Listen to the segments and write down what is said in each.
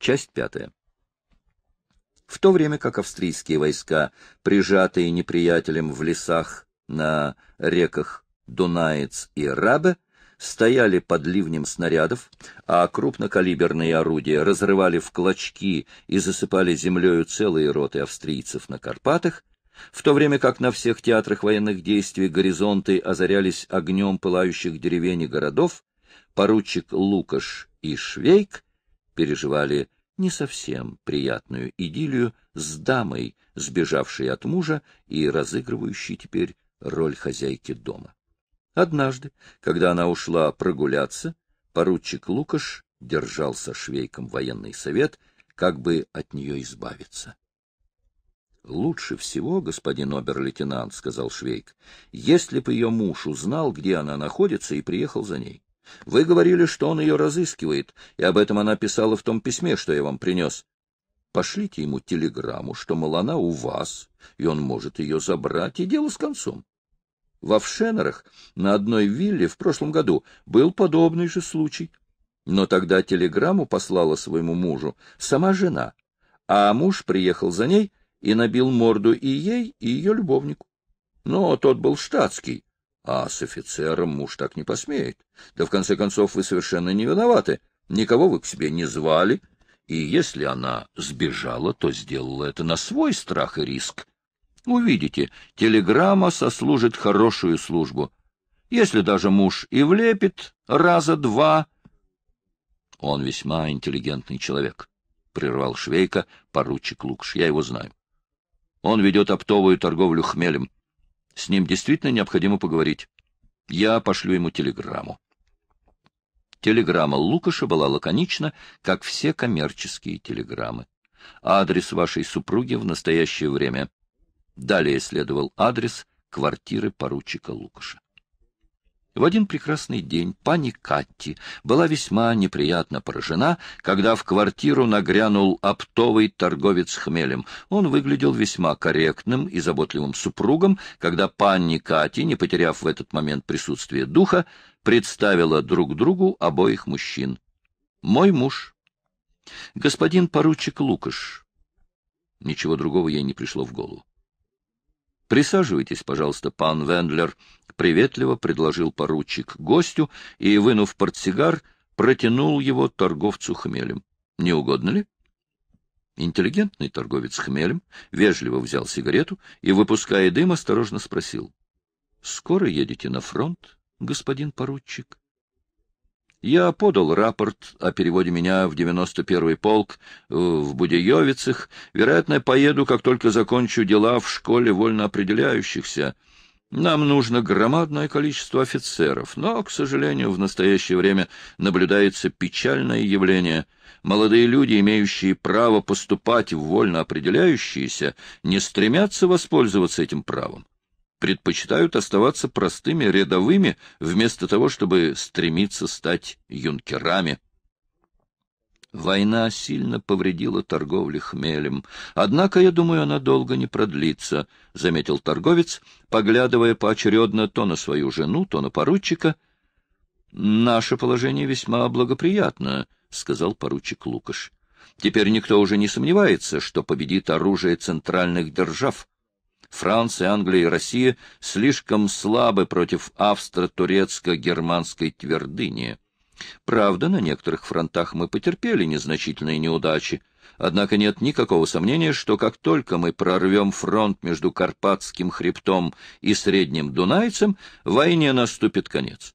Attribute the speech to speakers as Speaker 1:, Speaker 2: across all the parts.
Speaker 1: Часть пятая. В то время как австрийские войска, прижатые неприятелем в лесах на реках Дунаец и Рабе, стояли под ливнем снарядов, а крупнокалиберные орудия разрывали в клочки и засыпали землею целые роты австрийцев на Карпатах, в то время как на всех театрах военных действий горизонты озарялись огнем пылающих деревень и городов, поручик Лукаш и Швейк — переживали не совсем приятную идиллию с дамой, сбежавшей от мужа и разыгрывающей теперь роль хозяйки дома. Однажды, когда она ушла прогуляться, поручик Лукаш держал со швейком военный совет, как бы от нее избавиться. — Лучше всего, господин обер-лейтенант, — сказал швейк, — если бы ее муж узнал, где она находится, и приехал за ней. Вы говорили, что он ее разыскивает, и об этом она писала в том письме, что я вам принес. Пошлите ему телеграмму, что Малана у вас, и он может ее забрать, и дело с концом. Во Вшенерах на одной вилле в прошлом году был подобный же случай. Но тогда телеграмму послала своему мужу сама жена, а муж приехал за ней и набил морду и ей, и ее любовнику. Но тот был штатский, а с офицером муж так не посмеет. Да, в конце концов, вы совершенно не виноваты. Никого вы к себе не звали. И если она сбежала, то сделала это на свой страх и риск. Увидите, телеграмма сослужит хорошую службу. Если даже муж и влепит раза два... Он весьма интеллигентный человек, — прервал Швейка поручик Лукш. Я его знаю. Он ведет оптовую торговлю хмелем. С ним действительно необходимо поговорить. Я пошлю ему телеграмму. Телеграмма Лукаша была лаконична, как все коммерческие телеграммы. Адрес вашей супруги в настоящее время. Далее следовал адрес квартиры поручика Лукаша. В один прекрасный день пани Катти была весьма неприятно поражена, когда в квартиру нагрянул оптовый торговец хмелем. Он выглядел весьма корректным и заботливым супругом, когда пани Катти, не потеряв в этот момент присутствие духа, представила друг другу обоих мужчин. «Мой муж. Господин поручик Лукаш». Ничего другого ей не пришло в голову. «Присаживайтесь, пожалуйста, пан Вендлер», приветливо предложил поручик гостю и, вынув портсигар, протянул его торговцу хмелем. Не угодно ли? Интеллигентный торговец хмелем вежливо взял сигарету и, выпуская дым, осторожно спросил. — Скоро едете на фронт, господин поручик? — Я подал рапорт о переводе меня в 91-й полк э, в Будеевицах. Вероятно, поеду, как только закончу дела в школе вольноопределяющихся. определяющихся. Нам нужно громадное количество офицеров, но, к сожалению, в настоящее время наблюдается печальное явление. Молодые люди, имеющие право поступать в вольно определяющиеся, не стремятся воспользоваться этим правом. Предпочитают оставаться простыми рядовыми, вместо того, чтобы стремиться стать юнкерами. Война сильно повредила торговле хмелем. Однако, я думаю, она долго не продлится, — заметил торговец, поглядывая поочередно то на свою жену, то на поручика. — Наше положение весьма благоприятно, — сказал поручик Лукаш. — Теперь никто уже не сомневается, что победит оружие центральных держав. Франция, Англия и Россия слишком слабы против австро-турецко-германской твердыни. Правда, на некоторых фронтах мы потерпели незначительные неудачи, однако нет никакого сомнения, что как только мы прорвем фронт между Карпатским хребтом и Средним Дунайцем, войне наступит конец.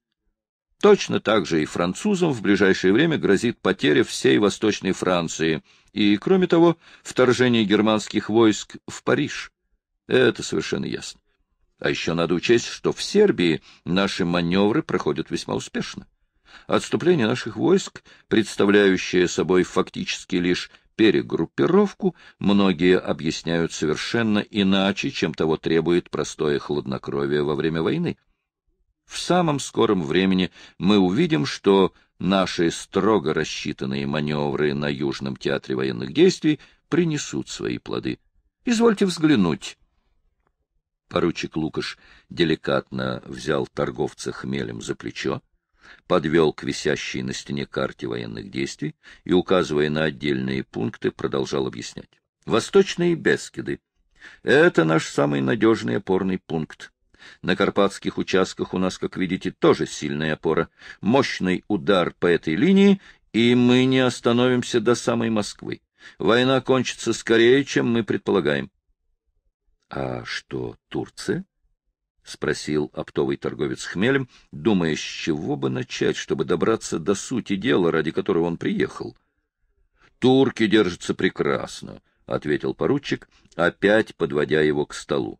Speaker 1: Точно так же и французам в ближайшее время грозит потеря всей Восточной Франции и, кроме того, вторжение германских войск в Париж. Это совершенно ясно. А еще надо учесть, что в Сербии наши маневры проходят весьма успешно. Отступление наших войск, представляющее собой фактически лишь перегруппировку, многие объясняют совершенно иначе, чем того требует простое хладнокровие во время войны. В самом скором времени мы увидим, что наши строго рассчитанные маневры на Южном театре военных действий принесут свои плоды. Извольте взглянуть. Поручик Лукаш деликатно взял торговца хмелем за плечо подвел к висящей на стене карте военных действий и, указывая на отдельные пункты, продолжал объяснять. «Восточные Бескиды — это наш самый надежный опорный пункт. На карпатских участках у нас, как видите, тоже сильная опора. Мощный удар по этой линии, и мы не остановимся до самой Москвы. Война кончится скорее, чем мы предполагаем. — А что, Турция? — спросил оптовый торговец хмелем, думая, с чего бы начать, чтобы добраться до сути дела, ради которого он приехал. — Турки держатся прекрасно, — ответил поручик, опять подводя его к столу.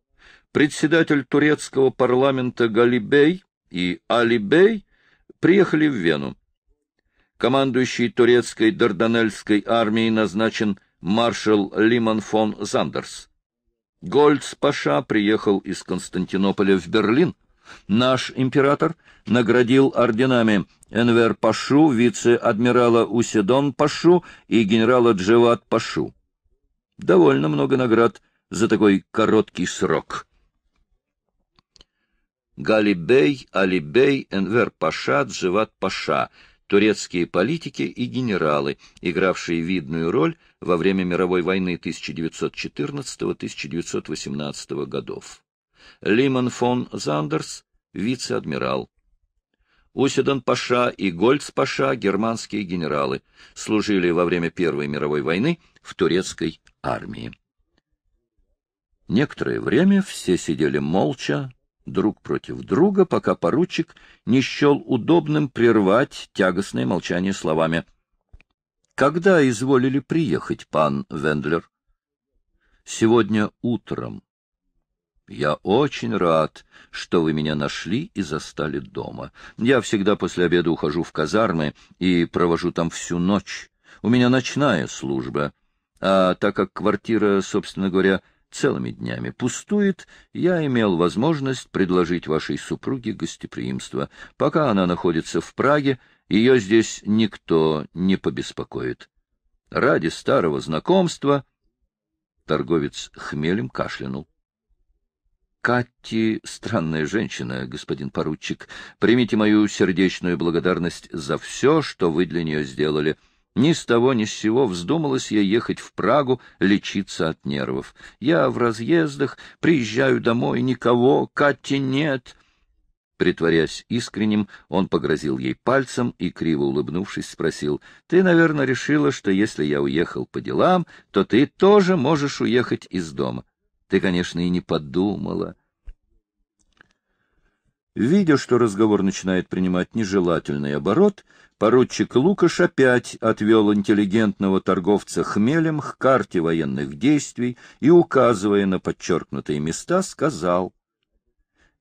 Speaker 1: Председатель турецкого парламента Галибей и Алибей приехали в Вену. Командующий турецкой дарданельской армией назначен маршал Лиман фон Зандерс. Гольц-паша приехал из Константинополя в Берлин. Наш император наградил орденами Энвер-пашу, вице-адмирала Уседон-пашу и генерала Джеват-пашу. Довольно много наград за такой короткий срок. Галибей, Алибей, Энвер-паша, Джеват-паша — турецкие политики и генералы, игравшие видную роль во время мировой войны 1914-1918 годов. Лиман фон Зандерс – вице-адмирал. Усидан Паша и Гольц Паша – германские генералы, служили во время Первой мировой войны в турецкой армии. Некоторое время все сидели молча, друг против друга, пока поручик не счел удобным прервать тягостное молчание словами — когда изволили приехать, пан Вендлер? Сегодня утром. Я очень рад, что вы меня нашли и застали дома. Я всегда после обеда ухожу в казармы и провожу там всю ночь. У меня ночная служба. А так как квартира, собственно говоря, целыми днями пустует, я имел возможность предложить вашей супруге гостеприимство. Пока она находится в Праге, ее здесь никто не побеспокоит. Ради старого знакомства... Торговец хмелем кашлянул. Катти — странная женщина, господин поручик. Примите мою сердечную благодарность за все, что вы для нее сделали. Ни с того ни с сего вздумалась я ехать в Прагу лечиться от нервов. Я в разъездах, приезжаю домой, никого, Катти нет. Притворясь искренним, он погрозил ей пальцем и, криво улыбнувшись, спросил, «Ты, наверное, решила, что если я уехал по делам, то ты тоже можешь уехать из дома. Ты, конечно, и не подумала». Видя, что разговор начинает принимать нежелательный оборот, поручик Лукаш опять отвел интеллигентного торговца хмелем к карте военных действий и, указывая на подчеркнутые места, сказал —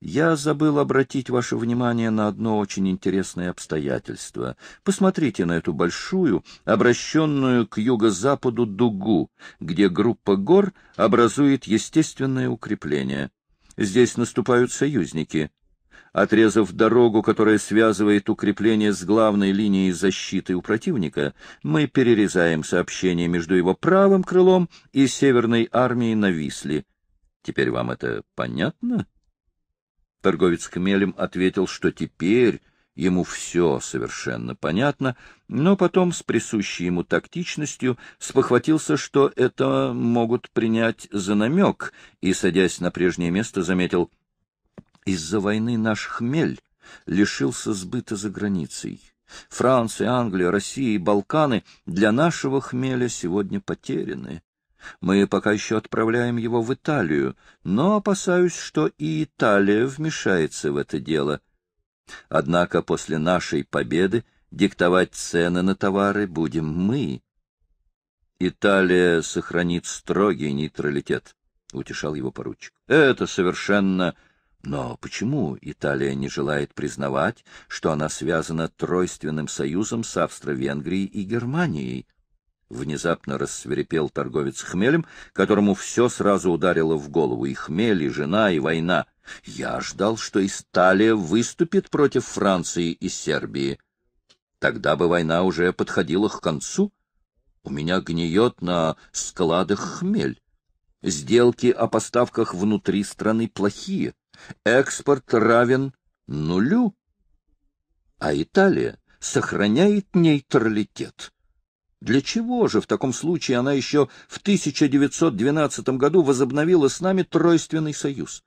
Speaker 1: я забыл обратить ваше внимание на одно очень интересное обстоятельство. Посмотрите на эту большую, обращенную к юго-западу дугу, где группа гор образует естественное укрепление. Здесь наступают союзники. Отрезав дорогу, которая связывает укрепление с главной линией защиты у противника, мы перерезаем сообщение между его правым крылом и северной армией на Висле. Теперь вам это понятно? — Торговец Кмелем ответил, что теперь ему все совершенно понятно, но потом с присущей ему тактичностью спохватился, что это могут принять за намек, и, садясь на прежнее место, заметил, «Из-за войны наш хмель лишился сбыта за границей. Франция, Англия, Россия и Балканы для нашего хмеля сегодня потеряны. Мы пока еще отправляем его в Италию, но опасаюсь, что и Италия вмешается в это дело. Однако после нашей победы диктовать цены на товары будем мы. Италия сохранит строгий нейтралитет, — утешал его поручик. — Это совершенно... Но почему Италия не желает признавать, что она связана тройственным союзом с Австро-Венгрией и Германией? — внезапно рассверепел торговец хмелем, которому все сразу ударило в голову — и хмель, и жена, и война. Я ждал, что Исталия выступит против Франции и Сербии. Тогда бы война уже подходила к концу. У меня гниет на складах хмель. Сделки о поставках внутри страны плохие. Экспорт равен нулю. А Италия сохраняет нейтралитет. Для чего же в таком случае она еще в 1912 году возобновила с нами тройственный союз?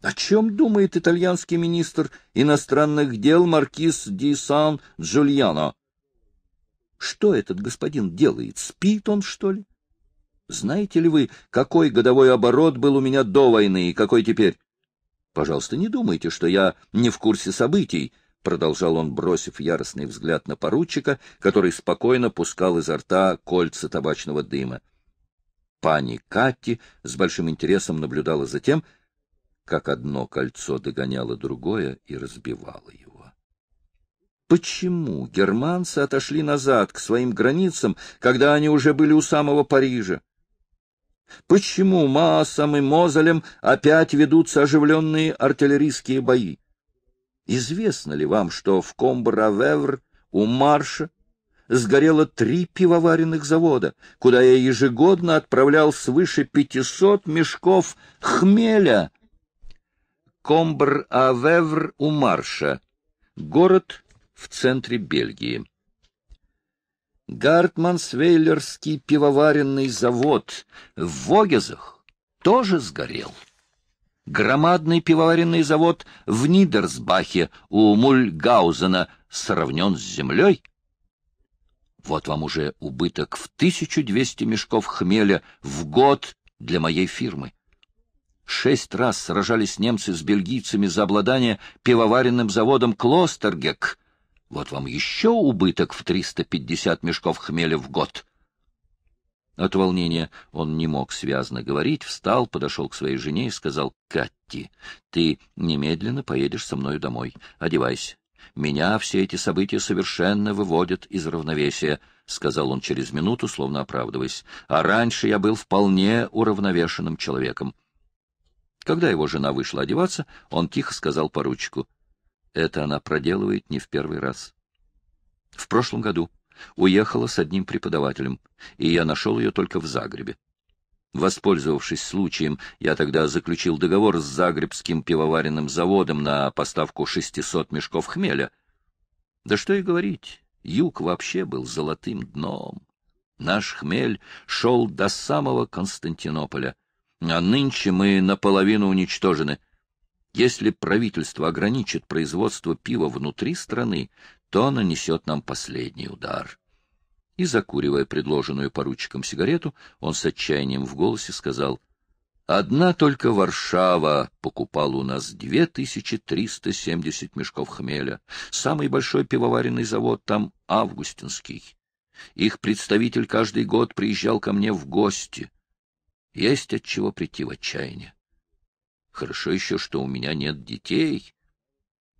Speaker 1: О чем думает итальянский министр иностранных дел маркиз Ди Сан Джульяно? Что этот господин делает? Спит он, что ли? Знаете ли вы, какой годовой оборот был у меня до войны и какой теперь? Пожалуйста, не думайте, что я не в курсе событий, — продолжал он, бросив яростный взгляд на поручика, который спокойно пускал изо рта кольца табачного дыма. Пани Катти с большим интересом наблюдала за тем, как одно кольцо догоняло другое и разбивало его. Почему германцы отошли назад к своим границам, когда они уже были у самого Парижа? Почему Маасом и мозелем опять ведутся оживленные артиллерийские бои? Известно ли вам, что в Комбравевр у Марша сгорело три пивоваренных завода, куда я ежегодно отправлял свыше 500 мешков хмеля? Комбр-Авевр у Марша. Город в центре Бельгии. Гартмансвейлерский пивоваренный завод в Вогезах тоже сгорел громадный пивоваренный завод в Нидерсбахе у Мульгаузена сравнен с землей? Вот вам уже убыток в 1200 мешков хмеля в год для моей фирмы. Шесть раз сражались немцы с бельгийцами за обладание пивоваренным заводом Клостергек. Вот вам еще убыток в 350 мешков хмеля в год. От волнения он не мог связно говорить, встал, подошел к своей жене и сказал, «Катти, ты немедленно поедешь со мной домой. Одевайся. Меня все эти события совершенно выводят из равновесия», — сказал он через минуту, словно оправдываясь. «А раньше я был вполне уравновешенным человеком». Когда его жена вышла одеваться, он тихо сказал поручику, «Это она проделывает не в первый раз». В прошлом году уехала с одним преподавателем, и я нашел ее только в Загребе. Воспользовавшись случаем, я тогда заключил договор с Загребским пивоваренным заводом на поставку 600 мешков хмеля. Да что и говорить, юг вообще был золотым дном. Наш хмель шел до самого Константинополя, а нынче мы наполовину уничтожены. Если правительство ограничит производство пива внутри страны, кто нанесет нам последний удар. И, закуривая предложенную поручиком сигарету, он с отчаянием в голосе сказал, «Одна только Варшава покупала у нас 2370 мешков хмеля. Самый большой пивоваренный завод там Августинский. Их представитель каждый год приезжал ко мне в гости. Есть от чего прийти в отчаяние. Хорошо еще, что у меня нет детей.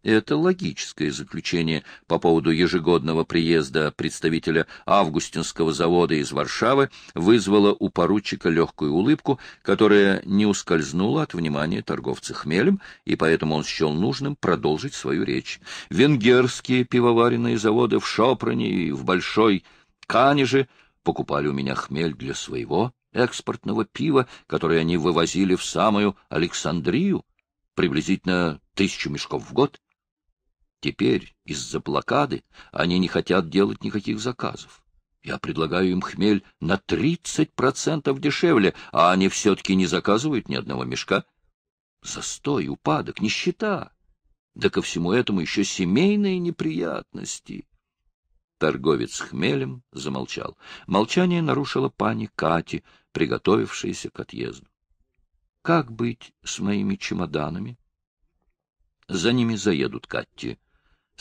Speaker 1: Это логическое заключение по поводу ежегодного приезда представителя августинского завода из Варшавы вызвало у поручика легкую улыбку, которая не ускользнула от внимания торговца хмелем, и поэтому он счел нужным продолжить свою речь. Венгерские пивоваренные заводы в Шопране и в Большой Канеже покупали у меня хмель для своего экспортного пива, которое они вывозили в самую Александрию, приблизительно тысячу мешков в год. Теперь из-за блокады они не хотят делать никаких заказов. Я предлагаю им хмель на 30% дешевле, а они все-таки не заказывают ни одного мешка. Застой, упадок, нищета. Да ко всему этому еще семейные неприятности. Торговец хмелем замолчал. Молчание нарушила пани Кати, приготовившаяся к отъезду. — Как быть с моими чемоданами? — За ними заедут Катти,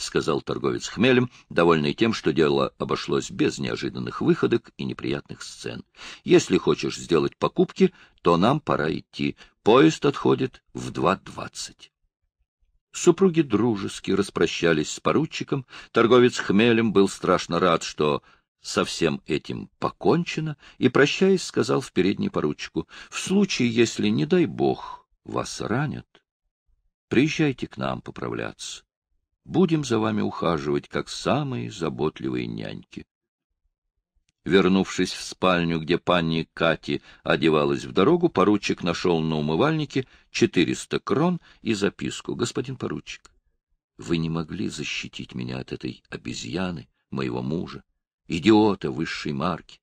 Speaker 1: — сказал торговец хмелем, довольный тем, что дело обошлось без неожиданных выходок и неприятных сцен. — Если хочешь сделать покупки, то нам пора идти. Поезд отходит в два двадцать. Супруги дружески распрощались с поручиком. Торговец хмелем был страшно рад, что со всем этим покончено, и, прощаясь, сказал в передний поручику, — В случае, если, не дай бог, вас ранят, приезжайте к нам поправляться будем за вами ухаживать, как самые заботливые няньки. Вернувшись в спальню, где пани Кати одевалась в дорогу, поручик нашел на умывальнике 400 крон и записку. «Господин поручик, вы не могли защитить меня от этой обезьяны, моего мужа, идиота высшей марки.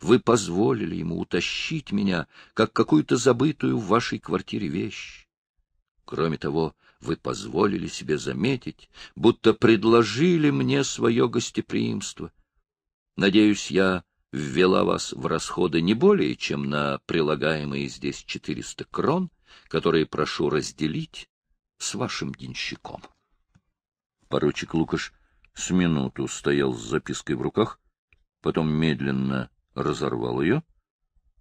Speaker 1: Вы позволили ему утащить меня, как какую-то забытую в вашей квартире вещь. Кроме того, вы позволили себе заметить, будто предложили мне свое гостеприимство. Надеюсь, я ввела вас в расходы не более, чем на прилагаемые здесь четыреста крон, которые прошу разделить с вашим денщиком. Поручик Лукаш с минуту стоял с запиской в руках, потом медленно разорвал ее,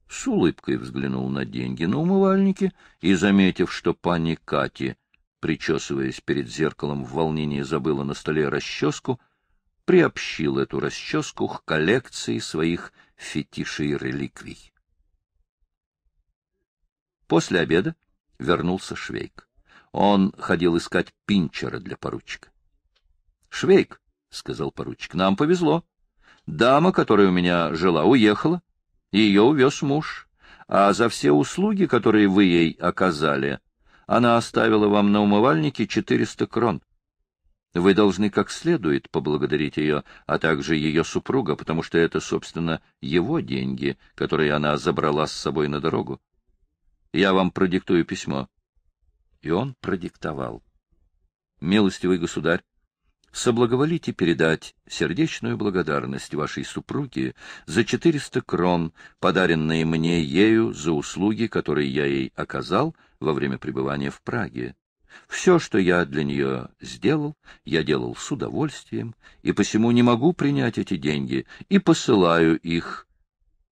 Speaker 1: с улыбкой взглянул на деньги на умывальнике и, заметив, что пани Кати причесываясь перед зеркалом в волнении забыла на столе расческу, приобщил эту расческу к коллекции своих фетишей реликвий. После обеда вернулся Швейк. Он ходил искать пинчера для поручика. — Швейк, — сказал поручик, — нам повезло. Дама, которая у меня жила, уехала. Ее увез муж. А за все услуги, которые вы ей оказали, она оставила вам на умывальнике 400 крон. Вы должны как следует поблагодарить ее, а также ее супруга, потому что это, собственно, его деньги, которые она забрала с собой на дорогу. Я вам продиктую письмо. И он продиктовал. Милостивый государь, соблаговолите передать сердечную благодарность вашей супруге за 400 крон, подаренные мне ею за услуги, которые я ей оказал — во время пребывания в Праге. Все, что я для нее сделал, я делал с удовольствием, и посему не могу принять эти деньги, и посылаю их.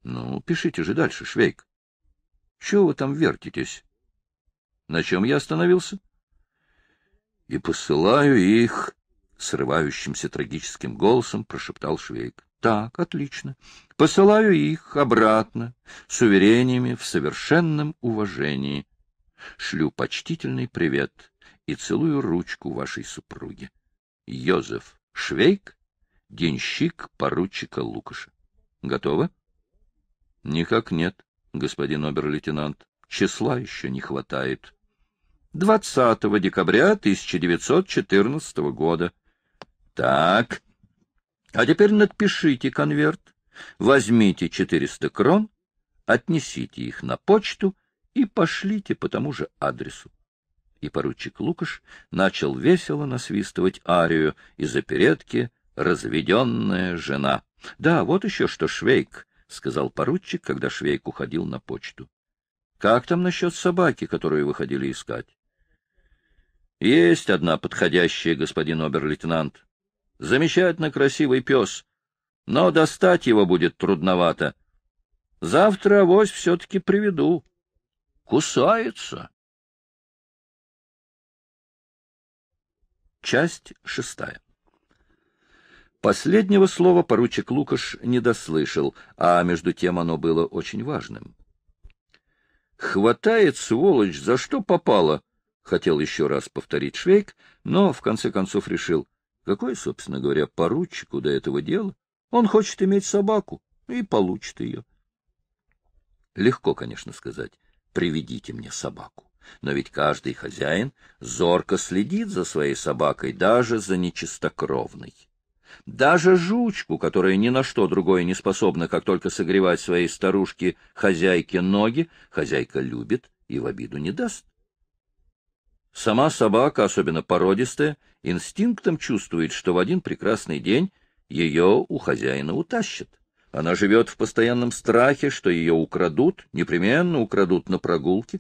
Speaker 1: Ну, пишите же дальше, Швейк. Чего вы там вертитесь? На чем я остановился? И посылаю их, срывающимся трагическим голосом прошептал Швейк. Так, отлично. Посылаю их обратно, с уверениями в совершенном уважении, Шлю почтительный привет и целую ручку вашей супруги. Йозеф Швейк, денщик поручика Лукаша. Готово? Никак нет, господин обер-лейтенант. Числа еще не хватает. 20 декабря 1914 года. Так. А теперь надпишите конверт, возьмите 400 крон, отнесите их на почту — и пошлите по тому же адресу. И поручик Лукаш начал весело насвистывать арию из оперетки «Разведенная жена». — Да, вот еще что, Швейк, — сказал поручик, когда Швейк уходил на почту. — Как там насчет собаки, которую выходили искать? — Есть одна подходящая, господин обер-лейтенант. Замечательно красивый пес, но достать его будет трудновато. Завтра авось все-таки приведу кусается. Часть шестая. Последнего слова поручик Лукаш не дослышал, а между тем оно было очень важным. «Хватает, сволочь, за что попало!» — хотел еще раз повторить Швейк, но в конце концов решил, какой, собственно говоря, поручику до этого дела? Он хочет иметь собаку и получит ее. Легко, конечно, сказать приведите мне собаку. Но ведь каждый хозяин зорко следит за своей собакой, даже за нечистокровной. Даже жучку, которая ни на что другое не способна, как только согревать своей старушке хозяйке ноги, хозяйка любит и в обиду не даст. Сама собака, особенно породистая, инстинктом чувствует, что в один прекрасный день ее у хозяина утащат. Она живет в постоянном страхе, что ее украдут, непременно украдут на прогулке.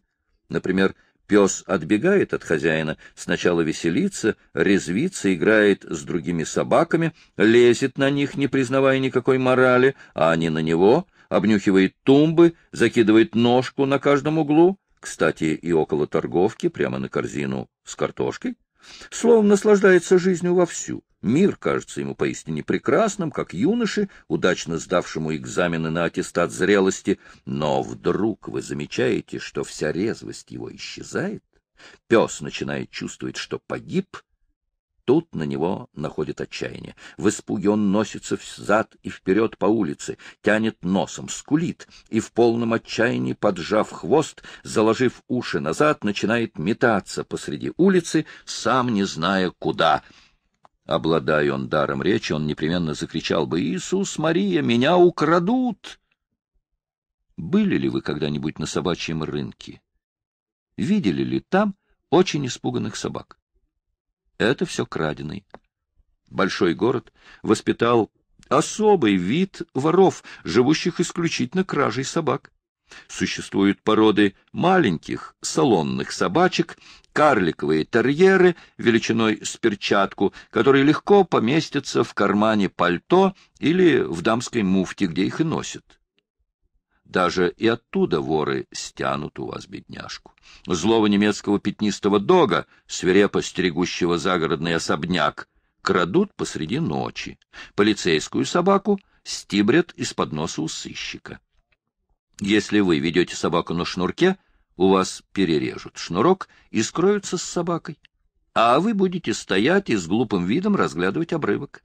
Speaker 1: Например, пес отбегает от хозяина, сначала веселится, резвится, играет с другими собаками, лезет на них, не признавая никакой морали, а они на него, обнюхивает тумбы, закидывает ножку на каждом углу, кстати, и около торговки, прямо на корзину с картошкой словно наслаждается жизнью вовсю. Мир кажется ему поистине прекрасным, как юноше, удачно сдавшему экзамены на аттестат зрелости, но вдруг вы замечаете, что вся резвость его исчезает, пес начинает чувствовать, что погиб, Тут на него находит отчаяние. В испуге он носится взад и вперед по улице, тянет носом, скулит, и в полном отчаянии, поджав хвост, заложив уши назад, начинает метаться посреди улицы, сам не зная куда. Обладая он даром речи, он непременно закричал бы «Иисус, Мария, меня украдут!» Были ли вы когда-нибудь на собачьем рынке? Видели ли там очень испуганных собак? Это все краденый. Большой город воспитал особый вид воров, живущих исключительно кражей собак. Существуют породы маленьких салонных собачек, карликовые терьеры величиной с перчатку, которые легко поместятся в кармане пальто или в дамской муфте, где их и носят. Даже и оттуда воры стянут у вас бедняжку злого немецкого пятнистого дога, свирепо стерегущего загородный особняк, крадут посреди ночи. Полицейскую собаку стибрят из-под носа у сыщика. Если вы ведете собаку на шнурке, у вас перережут шнурок и скроются с собакой, а вы будете стоять и с глупым видом разглядывать обрывок.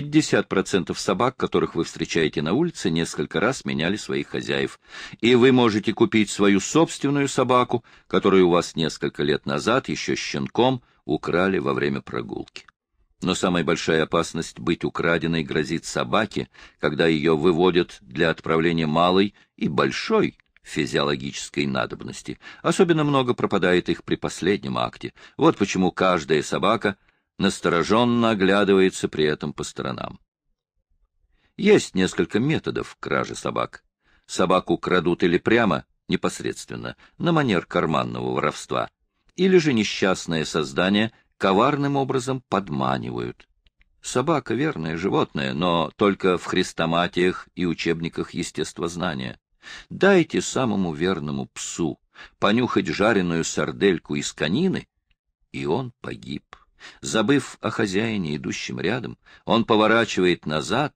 Speaker 1: 50% собак, которых вы встречаете на улице, несколько раз меняли своих хозяев. И вы можете купить свою собственную собаку, которую у вас несколько лет назад еще щенком украли во время прогулки. Но самая большая опасность быть украденной грозит собаке, когда ее выводят для отправления малой и большой физиологической надобности. Особенно много пропадает их при последнем акте. Вот почему каждая собака — настороженно оглядывается при этом по сторонам. Есть несколько методов кражи собак. Собаку крадут или прямо, непосредственно, на манер карманного воровства, или же несчастное создание коварным образом подманивают. Собака — верное животное, но только в хрестоматиях и учебниках естествознания. Дайте самому верному псу понюхать жареную сардельку из конины, и он погиб. Забыв о хозяине, идущем рядом, он поворачивает назад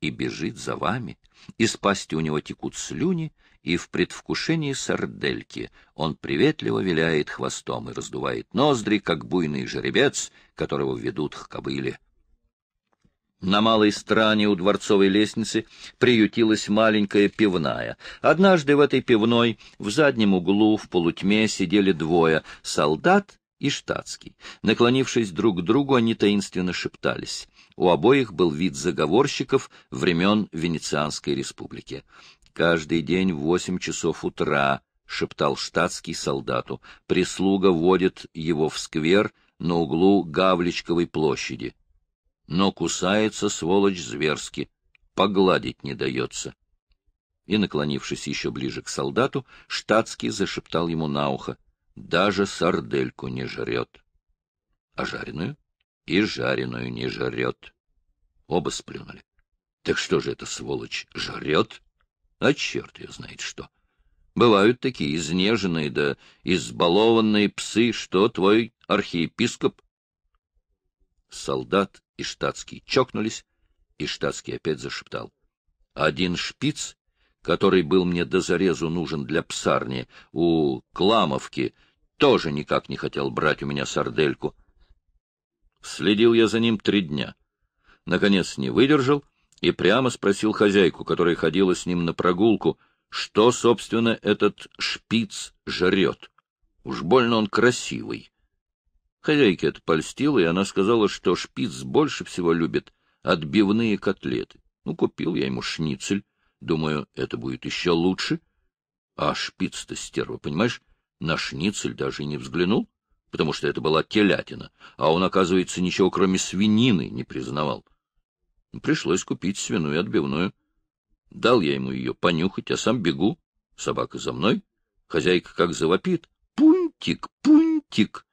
Speaker 1: и бежит за вами. Из пасти у него текут слюни, и в предвкушении сардельки он приветливо виляет хвостом и раздувает ноздри, как буйный жеребец, которого ведут к кобыле. На малой стране у дворцовой лестницы приютилась маленькая пивная. Однажды в этой пивной в заднем углу в полутьме сидели двое — солдат и штатский. Наклонившись друг к другу, они таинственно шептались. У обоих был вид заговорщиков времен Венецианской республики. «Каждый день в восемь часов утра», — шептал штатский солдату, — «прислуга водит его в сквер на углу Гавличковой площади. Но кусается сволочь зверски, погладить не дается». И, наклонившись еще ближе к солдату, штатский зашептал ему на ухо — даже сардельку не жрет. А жареную? И жареную не жрет. Оба сплюнули. Так что же эта сволочь жрет? А черт ее знает что. Бывают такие изнеженные да избалованные псы, что твой архиепископ. Солдат и штатский чокнулись, и штатский опять зашептал. Один шпиц, который был мне до зарезу нужен для псарни, у Кламовки — тоже никак не хотел брать у меня сардельку. Следил я за ним три дня. Наконец не выдержал и прямо спросил хозяйку, которая ходила с ним на прогулку, что, собственно, этот шпиц жрет. Уж больно он красивый. Хозяйке это польстило, и она сказала, что шпиц больше всего любит отбивные котлеты. Ну, купил я ему шницель. Думаю, это будет еще лучше. А шпиц-то стерва, понимаешь, на шницель даже и не взглянул, потому что это была телятина, а он, оказывается, ничего кроме свинины не признавал. Пришлось купить свиную отбивную. Дал я ему ее понюхать, а сам бегу. Собака за мной. Хозяйка как завопит. «Пунтик! Пунтик!»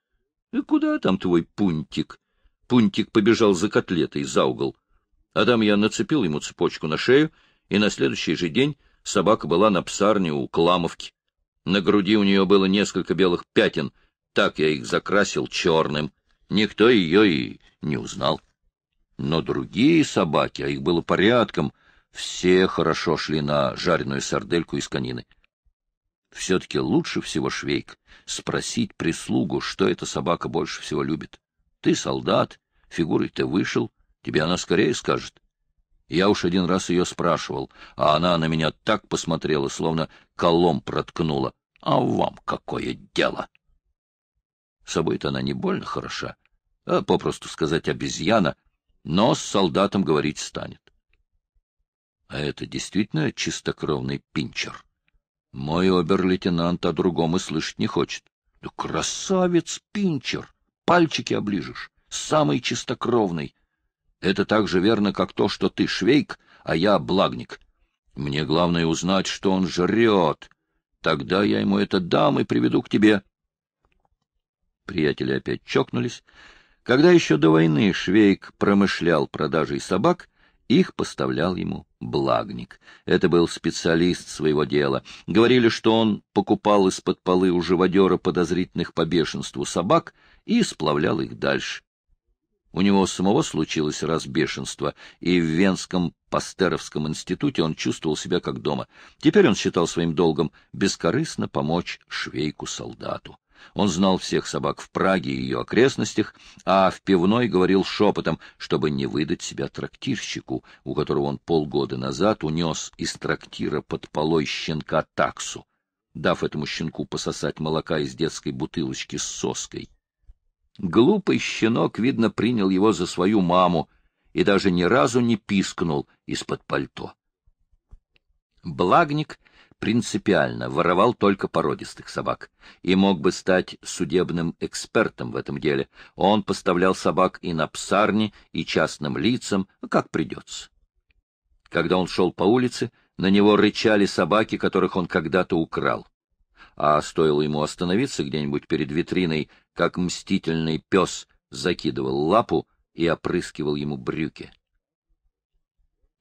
Speaker 1: «И куда там твой пунтик?» Пунтик побежал за котлетой за угол. А там я нацепил ему цепочку на шею, и на следующий же день собака была на псарне у Кламовки. На груди у нее было несколько белых пятен, так я их закрасил черным. Никто ее и не узнал. Но другие собаки, а их было порядком, все хорошо шли на жареную сардельку из конины. Все-таки лучше всего, Швейк, спросить прислугу, что эта собака больше всего любит. Ты солдат, фигурой ты вышел, тебе она скорее скажет. Я уж один раз ее спрашивал, а она на меня так посмотрела, словно колом проткнула. А вам какое дело? Собой-то она не больно хороша, а попросту сказать обезьяна, но с солдатом говорить станет. А это действительно чистокровный пинчер. Мой обер-лейтенант о другом и слышать не хочет. Да красавец пинчер! Пальчики оближешь, самый чистокровный. Это так же верно, как то, что ты швейк, а я благник. Мне главное узнать, что он жрет. Тогда я ему это дам и приведу к тебе. Приятели опять чокнулись. Когда еще до войны Швейк промышлял продажей собак, их поставлял ему благник. Это был специалист своего дела. Говорили, что он покупал из-под полы у живодера подозрительных по бешенству собак и сплавлял их дальше. У него самого случилось разбешенство, и в Венском Пастеровском институте он чувствовал себя как дома. Теперь он считал своим долгом бескорыстно помочь швейку-солдату. Он знал всех собак в Праге и ее окрестностях, а в пивной говорил шепотом, чтобы не выдать себя трактирщику, у которого он полгода назад унес из трактира под полой щенка таксу, дав этому щенку пососать молока из детской бутылочки с соской. Глупый щенок, видно, принял его за свою маму и даже ни разу не пискнул из-под пальто. Благник принципиально воровал только породистых собак и мог бы стать судебным экспертом в этом деле. Он поставлял собак и на псарни, и частным лицам, а как придется. Когда он шел по улице, на него рычали собаки, которых он когда-то украл. А стоило ему остановиться где-нибудь перед витриной как мстительный пес закидывал лапу и опрыскивал ему брюки.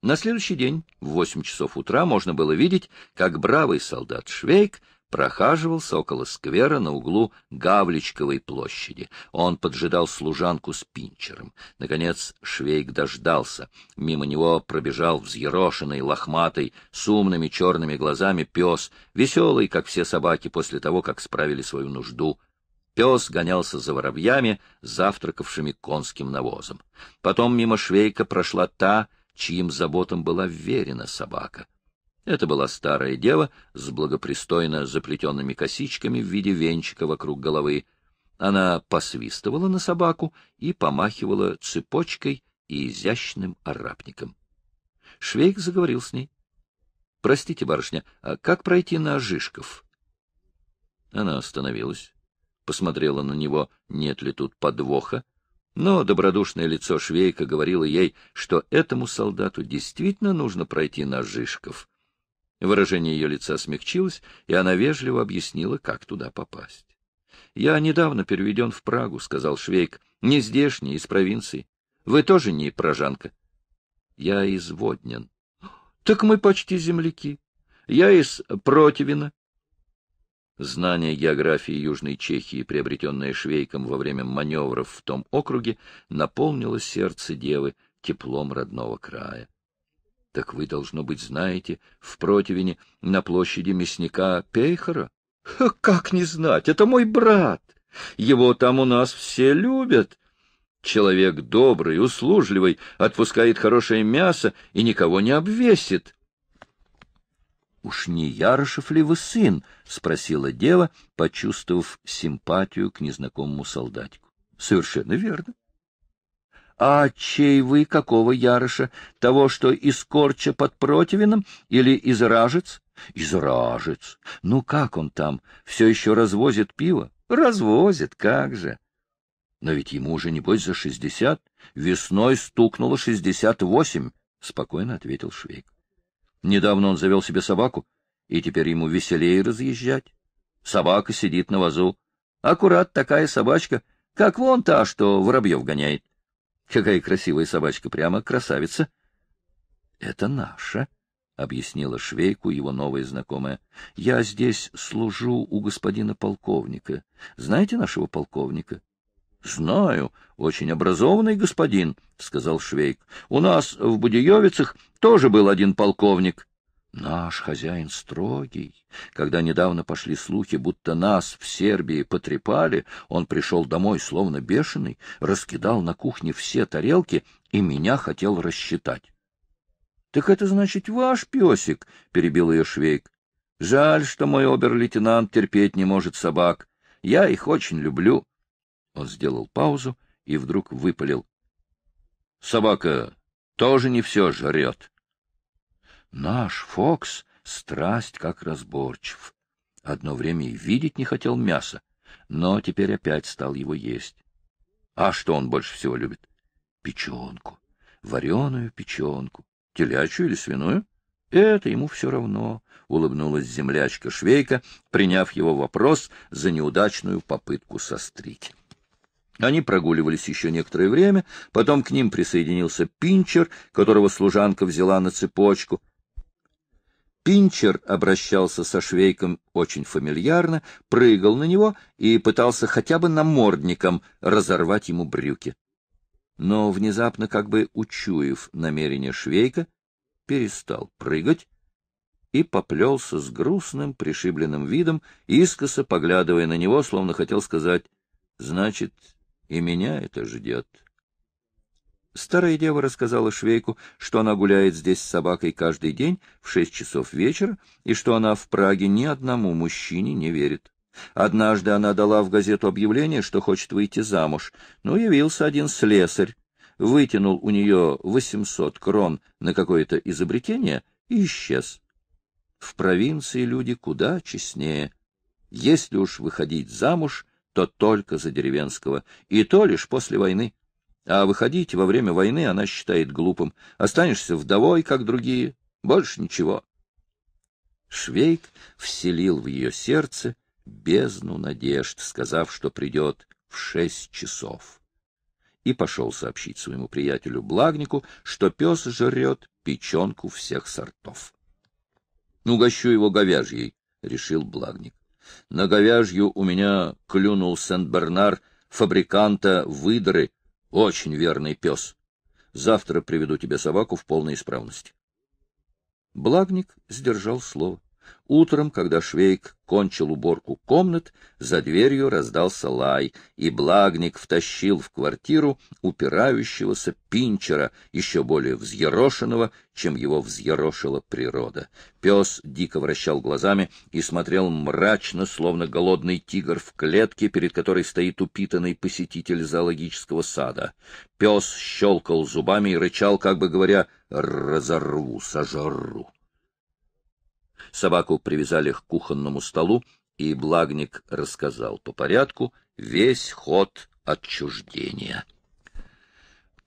Speaker 1: На следующий день в восемь часов утра можно было видеть, как бравый солдат Швейк прохаживался около сквера на углу Гавличковой площади. Он поджидал служанку с пинчером. Наконец Швейк дождался. Мимо него пробежал взъерошенный, лохматый, с умными черными глазами пес, веселый, как все собаки, после того, как справили свою нужду — Пес гонялся за воробьями, завтракавшими конским навозом. Потом мимо швейка прошла та, чьим заботам была верена собака. Это была старая дева с благопристойно заплетенными косичками в виде венчика вокруг головы. Она посвистывала на собаку и помахивала цепочкой и изящным арапником. Швейк заговорил с ней. — Простите, барышня, а как пройти на Жишков? Она остановилась, посмотрела на него, нет ли тут подвоха. Но добродушное лицо швейка говорило ей, что этому солдату действительно нужно пройти на Жишков. Выражение ее лица смягчилось, и она вежливо объяснила, как туда попасть. — Я недавно переведен в Прагу, — сказал швейк, — не здешний, из провинции. Вы тоже не прожанка? — Я из Воднен. — Так мы почти земляки. Я из Противина, Знание географии Южной Чехии, приобретенное Швейком во время маневров в том округе, наполнило сердце девы теплом родного края. — Так вы, должно быть, знаете, в Противине на площади мясника Пейхера? — Как не знать? Это мой брат. Его там у нас все любят. Человек добрый, услужливый, отпускает хорошее мясо и никого не обвесит. — Уж не Ярышев ли вы сын? — спросила дева, почувствовав симпатию к незнакомому солдатику. — Совершенно верно. — А чей вы, какого Ярыша? Того, что из Корча под Противином или из Ражец? — Из Ражец. Ну как он там? Все еще развозит пиво? — Развозит, как же. Но ведь ему уже, небось, за шестьдесят. Весной стукнуло шестьдесят восемь, — спокойно ответил Швейк. Недавно он завел себе собаку, и теперь ему веселее разъезжать. Собака сидит на вазу. Аккурат такая собачка, как вон та, что воробьев гоняет. Какая красивая собачка, прямо красавица. — Это наша, — объяснила швейку его новая знакомая. — Я здесь служу у господина полковника. Знаете нашего полковника? — Знаю, очень образованный господин, — сказал Швейк. — У нас в Будиевицах тоже был один полковник. — Наш хозяин строгий. Когда недавно пошли слухи, будто нас в Сербии потрепали, он пришел домой словно бешеный, раскидал на кухне все тарелки и меня хотел рассчитать. — Так это значит ваш песик, — перебил ее Швейк. — Жаль, что мой обер-лейтенант терпеть не может собак. Я их очень люблю. — он сделал паузу и вдруг выпалил. — Собака тоже не все жрет. — Наш Фокс — страсть как разборчив. Одно время и видеть не хотел мяса, но теперь опять стал его есть. А что он больше всего любит? Печенку. Вареную печенку. Телячью или свиную? Это ему все равно, — улыбнулась землячка-швейка, приняв его вопрос за неудачную попытку сострить. Они прогуливались еще некоторое время, потом к ним присоединился Пинчер, которого служанка взяла на цепочку. Пинчер обращался со швейком очень фамильярно, прыгал на него и пытался хотя бы намордником разорвать ему брюки. Но внезапно, как бы учуяв намерение швейка, перестал прыгать и поплелся с грустным, пришибленным видом, искоса поглядывая на него, словно хотел сказать «Значит, и меня это ждет. Старая дева рассказала Швейку, что она гуляет здесь с собакой каждый день в шесть часов вечера, и что она в Праге ни одному мужчине не верит. Однажды она дала в газету объявление, что хочет выйти замуж, но явился один слесарь, вытянул у нее восемьсот крон на какое-то изобретение и исчез. В провинции люди куда честнее. Если уж выходить замуж — то только за деревенского, и то лишь после войны. А выходить во время войны она считает глупым. Останешься вдовой, как другие, больше ничего. Швейк вселил в ее сердце бездну надежд, сказав, что придет в шесть часов. И пошел сообщить своему приятелю Благнику, что пес жрет печенку всех сортов. — Угощу его говяжьей, — решил Благник. На говяжью у меня клюнул Сент-Бернар, фабриканта выдры, очень верный пес. Завтра приведу тебе собаку в полной исправности. Благник сдержал слово. Утром, когда Швейк кончил уборку комнат, за дверью раздался лай, и благник втащил в квартиру упирающегося пинчера, еще более взъерошенного, чем его взъерошила природа. Пес дико вращал глазами и смотрел мрачно, словно голодный тигр в клетке, перед которой стоит упитанный посетитель зоологического сада. Пес щелкал зубами и рычал, как бы говоря, «разорву, сожру». Собаку привязали к кухонному столу, и Благник рассказал по порядку весь ход отчуждения.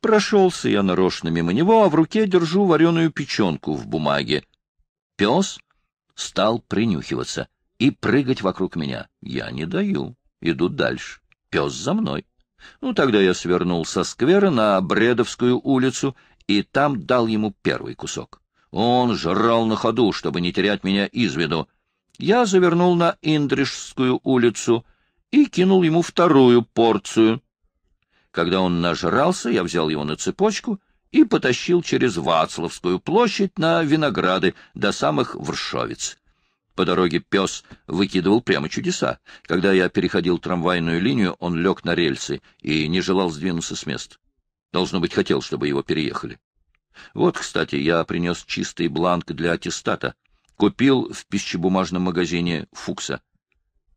Speaker 1: Прошелся я нарочно мимо него, а в руке держу вареную печенку в бумаге. Пес стал принюхиваться и прыгать вокруг меня. Я не даю, иду дальше. Пес за мной. Ну, тогда я свернул со сквера на Бредовскую улицу и там дал ему первый кусок. Он жрал на ходу, чтобы не терять меня из виду. Я завернул на Индришскую улицу и кинул ему вторую порцию. Когда он нажрался, я взял его на цепочку и потащил через Вацлавскую площадь на винограды до самых Вршовиц. По дороге пес выкидывал прямо чудеса. Когда я переходил трамвайную линию, он лег на рельсы и не желал сдвинуться с места. Должно быть, хотел, чтобы его переехали. Вот, кстати, я принес чистый бланк для аттестата. Купил в пищебумажном магазине «Фукса».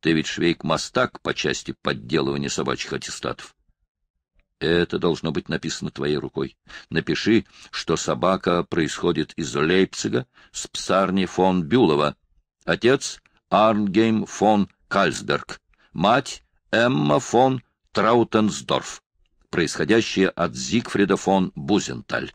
Speaker 1: Ты ведь швейк-мастак по части подделывания собачьих аттестатов. Это должно быть написано твоей рукой. Напиши, что собака происходит из Лейпцига, с псарни фон Бюлова. Отец — Арнгейм фон Кальсберг. Мать — Эмма фон Траутенсдорф, происходящая от Зигфрида фон Бузенталь.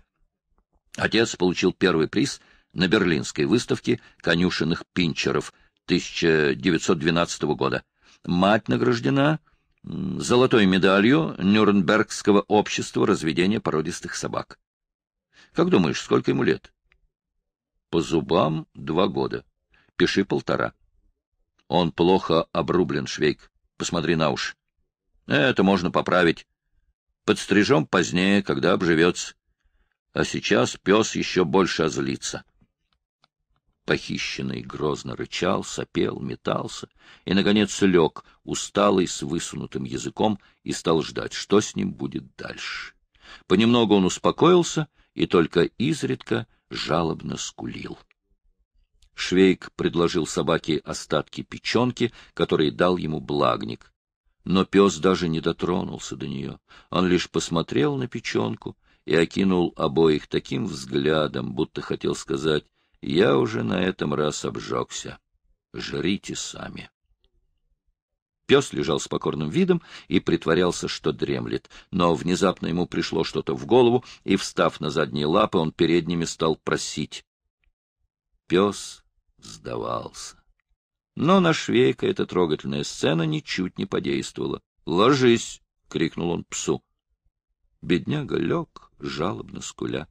Speaker 1: Отец получил первый приз на Берлинской выставке конюшенных пинчеров 1912 года. Мать награждена золотой медалью Нюрнбергского общества разведения породистых собак. Как думаешь, сколько ему лет? По зубам два года. Пиши полтора. Он плохо обрублен, Швейк. Посмотри на уши. Это можно поправить. Подстрижем позднее, когда обживется а сейчас пес еще больше озлится. Похищенный грозно рычал, сопел, метался и, наконец, лег, усталый, с высунутым языком, и стал ждать, что с ним будет дальше. Понемногу он успокоился и только изредка жалобно скулил. Швейк предложил собаке остатки печенки, которые дал ему благник. Но пес даже не дотронулся до нее. Он лишь посмотрел на печенку и окинул обоих таким взглядом, будто хотел сказать, «Я уже на этом раз обжегся. Жрите сами». Пес лежал с покорным видом и притворялся, что дремлет, но внезапно ему пришло что-то в голову, и, встав на задние лапы, он передними стал просить. Пес сдавался. Но на швейка эта трогательная сцена ничуть не подействовала. «Ложись!» — крикнул он псу. Бедняга лег, жалобно скуля.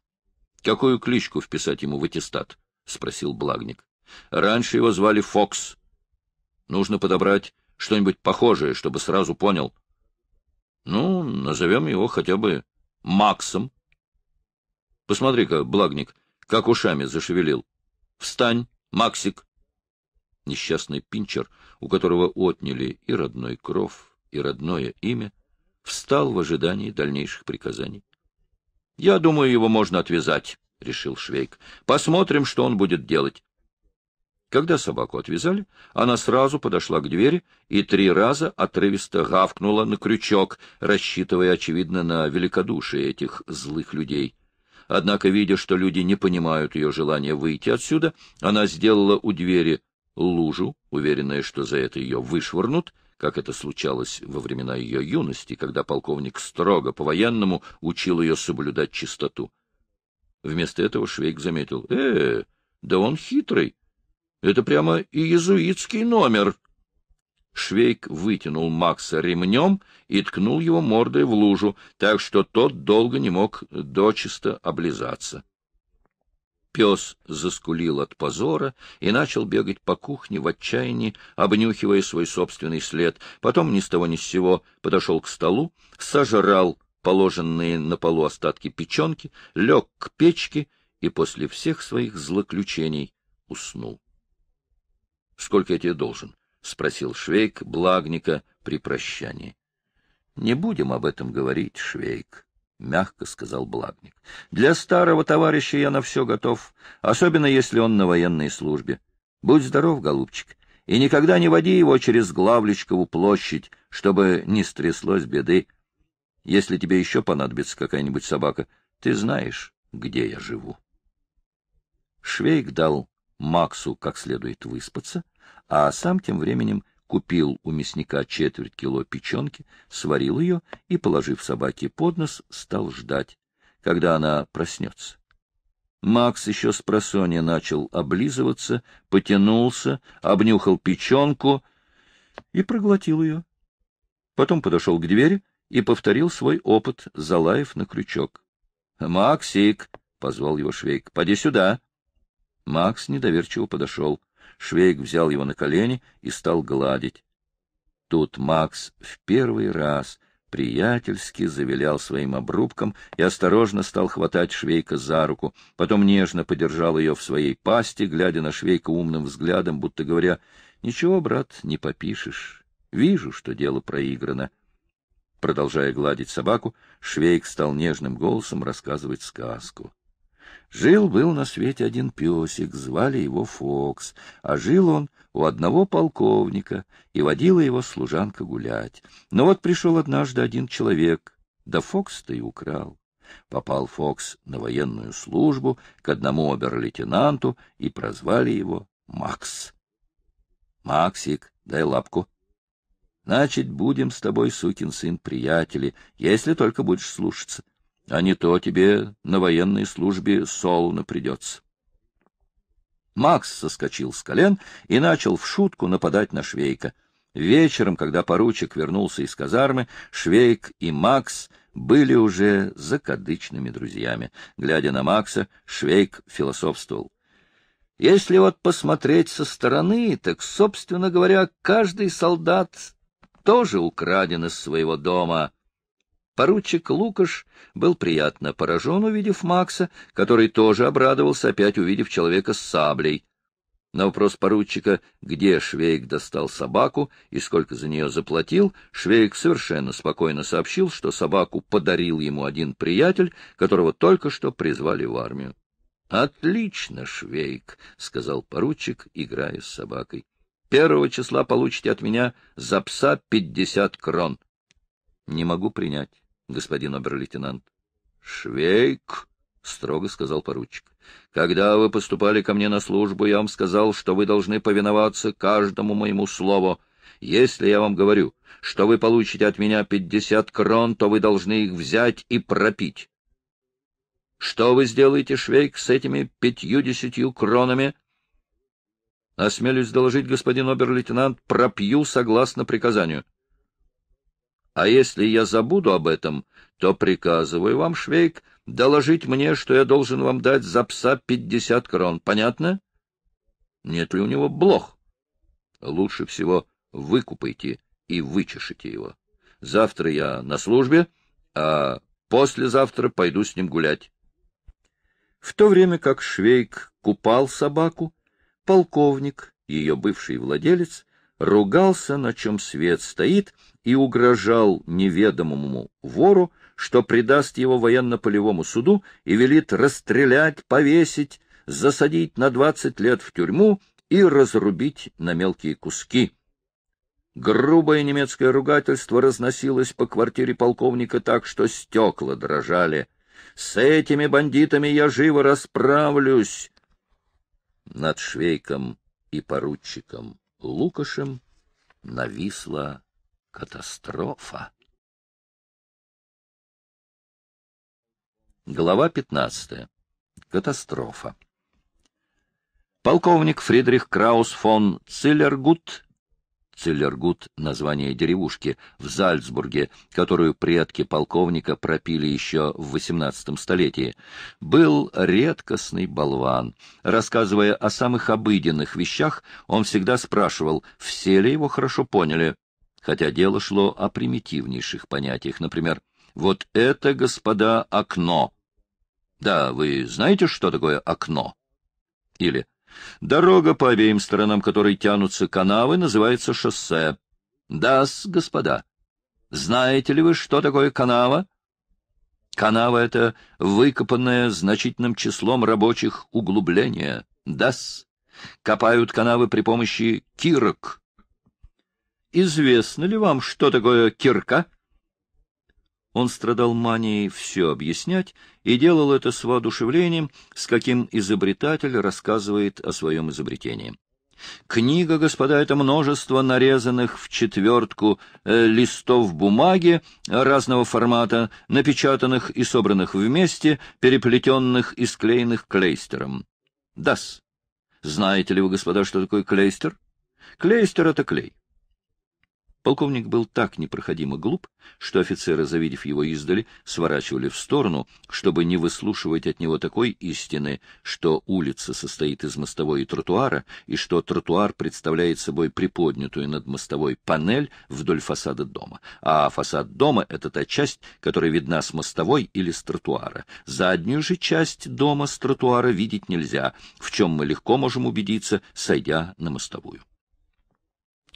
Speaker 1: — Какую кличку вписать ему в аттестат? — спросил Благник. — Раньше его звали Фокс. Нужно подобрать что-нибудь похожее, чтобы сразу понял. Ну, назовем его хотя бы Максом. Посмотри-ка, Благник, как ушами зашевелил. Встань, Максик! Несчастный Пинчер, у которого отняли и родной кров, и родное имя, встал в ожидании дальнейших приказаний. — Я думаю, его можно отвязать, — решил Швейк. — Посмотрим, что он будет делать. Когда собаку отвязали, она сразу подошла к двери и три раза отрывисто гавкнула на крючок, рассчитывая, очевидно, на великодушие этих злых людей. Однако, видя, что люди не понимают ее желания выйти отсюда, она сделала у двери лужу, уверенная, что за это ее вышвырнут, — как это случалось во времена ее юности, когда полковник строго по-военному учил ее соблюдать чистоту. Вместо этого Швейк заметил, «Э, да он хитрый. Это прямо и иезуитский номер». Швейк вытянул Макса ремнем и ткнул его мордой в лужу, так что тот долго не мог дочисто облизаться. Пес заскулил от позора и начал бегать по кухне в отчаянии, обнюхивая свой собственный след. Потом ни с того ни с сего подошел к столу, сожрал положенные на полу остатки печенки, лег к печке и после всех своих злоключений уснул. — Сколько я тебе должен? — спросил Швейк, благника, при прощании. — Не будем об этом говорить, Швейк, — мягко сказал Блатник. — Для старого товарища я на все готов, особенно если он на военной службе. Будь здоров, голубчик, и никогда не води его через Главличкову площадь, чтобы не стряслось беды. Если тебе еще понадобится какая-нибудь собака, ты знаешь, где я живу. Швейк дал Максу как следует выспаться, а сам тем временем купил у мясника четверть кило печенки, сварил ее и, положив собаке под нос, стал ждать, когда она проснется. Макс еще с просонья начал облизываться, потянулся, обнюхал печенку и проглотил ее. Потом подошел к двери и повторил свой опыт, залаев на крючок. — Максик! — позвал его Швейк. — Поди сюда! Макс недоверчиво подошел. — Швейк взял его на колени и стал гладить. Тут Макс в первый раз приятельски завилял своим обрубком и осторожно стал хватать Швейка за руку, потом нежно подержал ее в своей пасти, глядя на Швейка умным взглядом, будто говоря, «Ничего, брат, не попишешь. Вижу, что дело проиграно». Продолжая гладить собаку, Швейк стал нежным голосом рассказывать сказку. Жил-был на свете один песик, звали его Фокс, а жил он у одного полковника, и водила его служанка гулять. Но вот пришел однажды один человек, да Фокс-то и украл. Попал Фокс на военную службу к одному обер-лейтенанту и прозвали его Макс. «Максик, дай лапку», Значит, будем с тобой, сукин сын, приятели, если только будешь слушаться а не то тебе на военной службе солоно придется. Макс соскочил с колен и начал в шутку нападать на Швейка. Вечером, когда поручик вернулся из казармы, Швейк и Макс были уже закадычными друзьями. Глядя на Макса, Швейк философствовал. Если вот посмотреть со стороны, так, собственно говоря, каждый солдат тоже украден из своего дома. Поручик Лукаш был приятно поражен, увидев Макса, который тоже обрадовался, опять увидев человека с саблей. На вопрос поручика, где Швейк достал собаку и сколько за нее заплатил, Швейк совершенно спокойно сообщил, что собаку подарил ему один приятель, которого только что призвали в армию. — Отлично, Швейк, — сказал поручик, играя с собакой. — Первого числа получите от меня за пса пятьдесят крон. — Не могу принять господин обер-лейтенант. — Швейк, — строго сказал поручик, — когда вы поступали ко мне на службу, я вам сказал, что вы должны повиноваться каждому моему слову. Если я вам говорю, что вы получите от меня пятьдесят крон, то вы должны их взять и пропить. Что вы сделаете, Швейк, с этими пятью-десятью кронами? Осмелюсь доложить, господин обер-лейтенант, пропью согласно приказанию. — а если я забуду об этом, то приказываю вам, Швейк, доложить мне, что я должен вам дать за пса пятьдесят крон. Понятно? Нет ли у него блох? Лучше всего выкупайте и вычешите его. Завтра я на службе, а послезавтра пойду с ним гулять. В то время как Швейк купал собаку, полковник, ее бывший владелец, ругался, на чем свет стоит, и угрожал неведомому вору, что предаст его военно-полевому суду и велит расстрелять, повесить, засадить на двадцать лет в тюрьму и разрубить на мелкие куски. Грубое немецкое ругательство разносилось по квартире полковника так, что стекла дрожали. «С этими бандитами я живо расправлюсь!» Над Швейком и поручиком Лукашем нависла катастрофа. Глава 15. Катастрофа. Полковник Фридрих Краус фон Циллергут Целлергут — название деревушки в Зальцбурге, которую предки полковника пропили еще в XVIII столетии, был редкостный болван. Рассказывая о самых обыденных вещах, он всегда спрашивал, все ли его хорошо поняли, хотя дело шло о примитивнейших понятиях, например, «Вот это, господа, окно!» «Да, вы знаете, что такое окно?» Или Дорога, по обеим сторонам которой тянутся канавы, называется шоссе. да господа. Знаете ли вы, что такое канава? Канава — это выкопанное значительным числом рабочих углубление. Да-с. Копают канавы при помощи кирок. Известно ли вам, что такое кирка? — он страдал манией все объяснять и делал это с воодушевлением, с каким изобретатель рассказывает о своем изобретении. Книга, господа, это множество нарезанных в четвертку э, листов бумаги разного формата, напечатанных и собранных вместе, переплетенных и склеенных клейстером. Дас. Знаете ли вы, господа, что такое клейстер? Клейстер — это клей. Полковник был так непроходимо глуп, что офицеры, завидев его издали, сворачивали в сторону, чтобы не выслушивать от него такой истины, что улица состоит из мостовой и тротуара, и что тротуар представляет собой приподнятую над мостовой панель вдоль фасада дома. А фасад дома — это та часть, которая видна с мостовой или с тротуара. Заднюю же часть дома с тротуара видеть нельзя, в чем мы легко можем убедиться, сойдя на мостовую.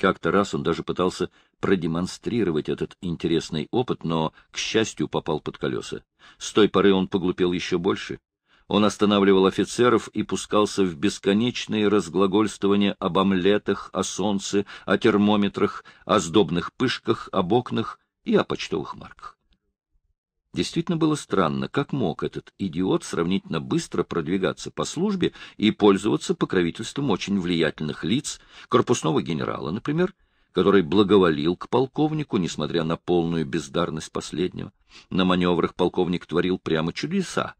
Speaker 1: Как-то раз он даже пытался продемонстрировать этот интересный опыт, но, к счастью, попал под колеса. С той поры он поглупел еще больше. Он останавливал офицеров и пускался в бесконечные разглагольствования об омлетах, о солнце, о термометрах, о сдобных пышках, об окнах и о почтовых марках. Действительно было странно, как мог этот идиот сравнительно быстро продвигаться по службе и пользоваться покровительством очень влиятельных лиц, корпусного генерала, например, который благоволил к полковнику, несмотря на полную бездарность последнего. На маневрах полковник творил прямо чудеса.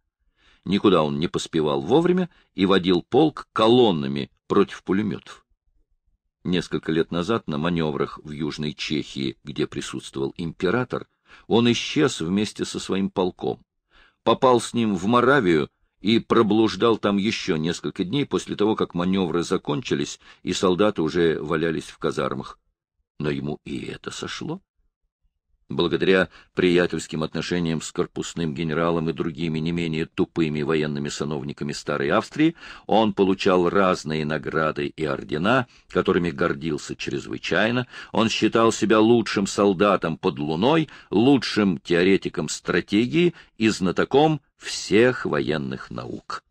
Speaker 1: Никуда он не поспевал вовремя и водил полк колоннами против пулеметов. Несколько лет назад на маневрах в Южной Чехии, где присутствовал император, он исчез вместе со своим полком. Попал с ним в Моравию и проблуждал там еще несколько дней после того, как маневры закончились и солдаты уже валялись в казармах. Но ему и это сошло благодаря приятельским отношениям с корпусным генералом и другими не менее тупыми военными сановниками Старой Австрии, он получал разные награды и ордена, которыми гордился чрезвычайно, он считал себя лучшим солдатом под луной, лучшим теоретиком стратегии и знатоком всех военных наук.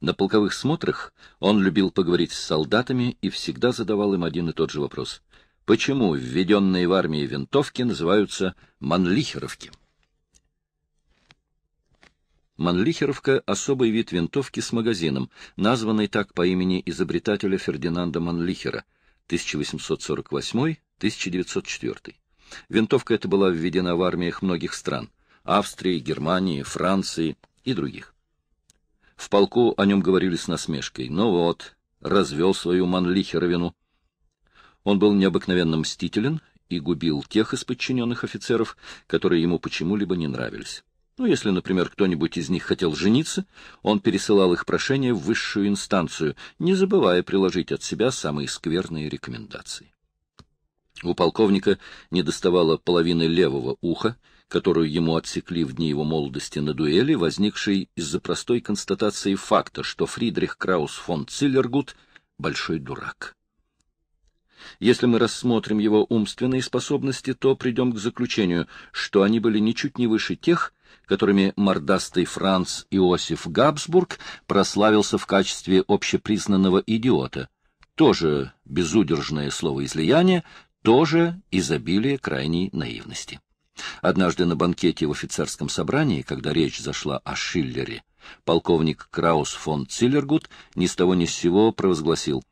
Speaker 1: На полковых смотрах он любил поговорить с солдатами и всегда задавал им один и тот же вопрос — почему введенные в армии винтовки называются «манлихеровки». Манлихеровка — особый вид винтовки с магазином, названный так по имени изобретателя Фердинанда Манлихера, 1848-1904. Винтовка эта была введена в армиях многих стран — Австрии, Германии, Франции и других. В полку о нем говорили с насмешкой. «Ну вот, развел свою Манлихеровину. Он был необыкновенно мстителен и губил тех из подчиненных офицеров, которые ему почему-либо не нравились. Ну, если, например, кто-нибудь из них хотел жениться, он пересылал их прошение в высшую инстанцию, не забывая приложить от себя самые скверные рекомендации. У полковника недоставало половины левого уха, которую ему отсекли в дни его молодости на дуэли, возникшей из-за простой констатации факта, что Фридрих Краус фон Циллергут — большой дурак. Если мы рассмотрим его умственные способности, то придем к заключению, что они были ничуть не выше тех, которыми мордастый Франц Иосиф Габсбург прославился в качестве общепризнанного идиота. Тоже безудержное словоизлияние, тоже изобилие крайней наивности. Однажды на банкете в офицерском собрании, когда речь зашла о Шиллере, полковник Краус фон Циллергут ни с того ни с сего провозгласил.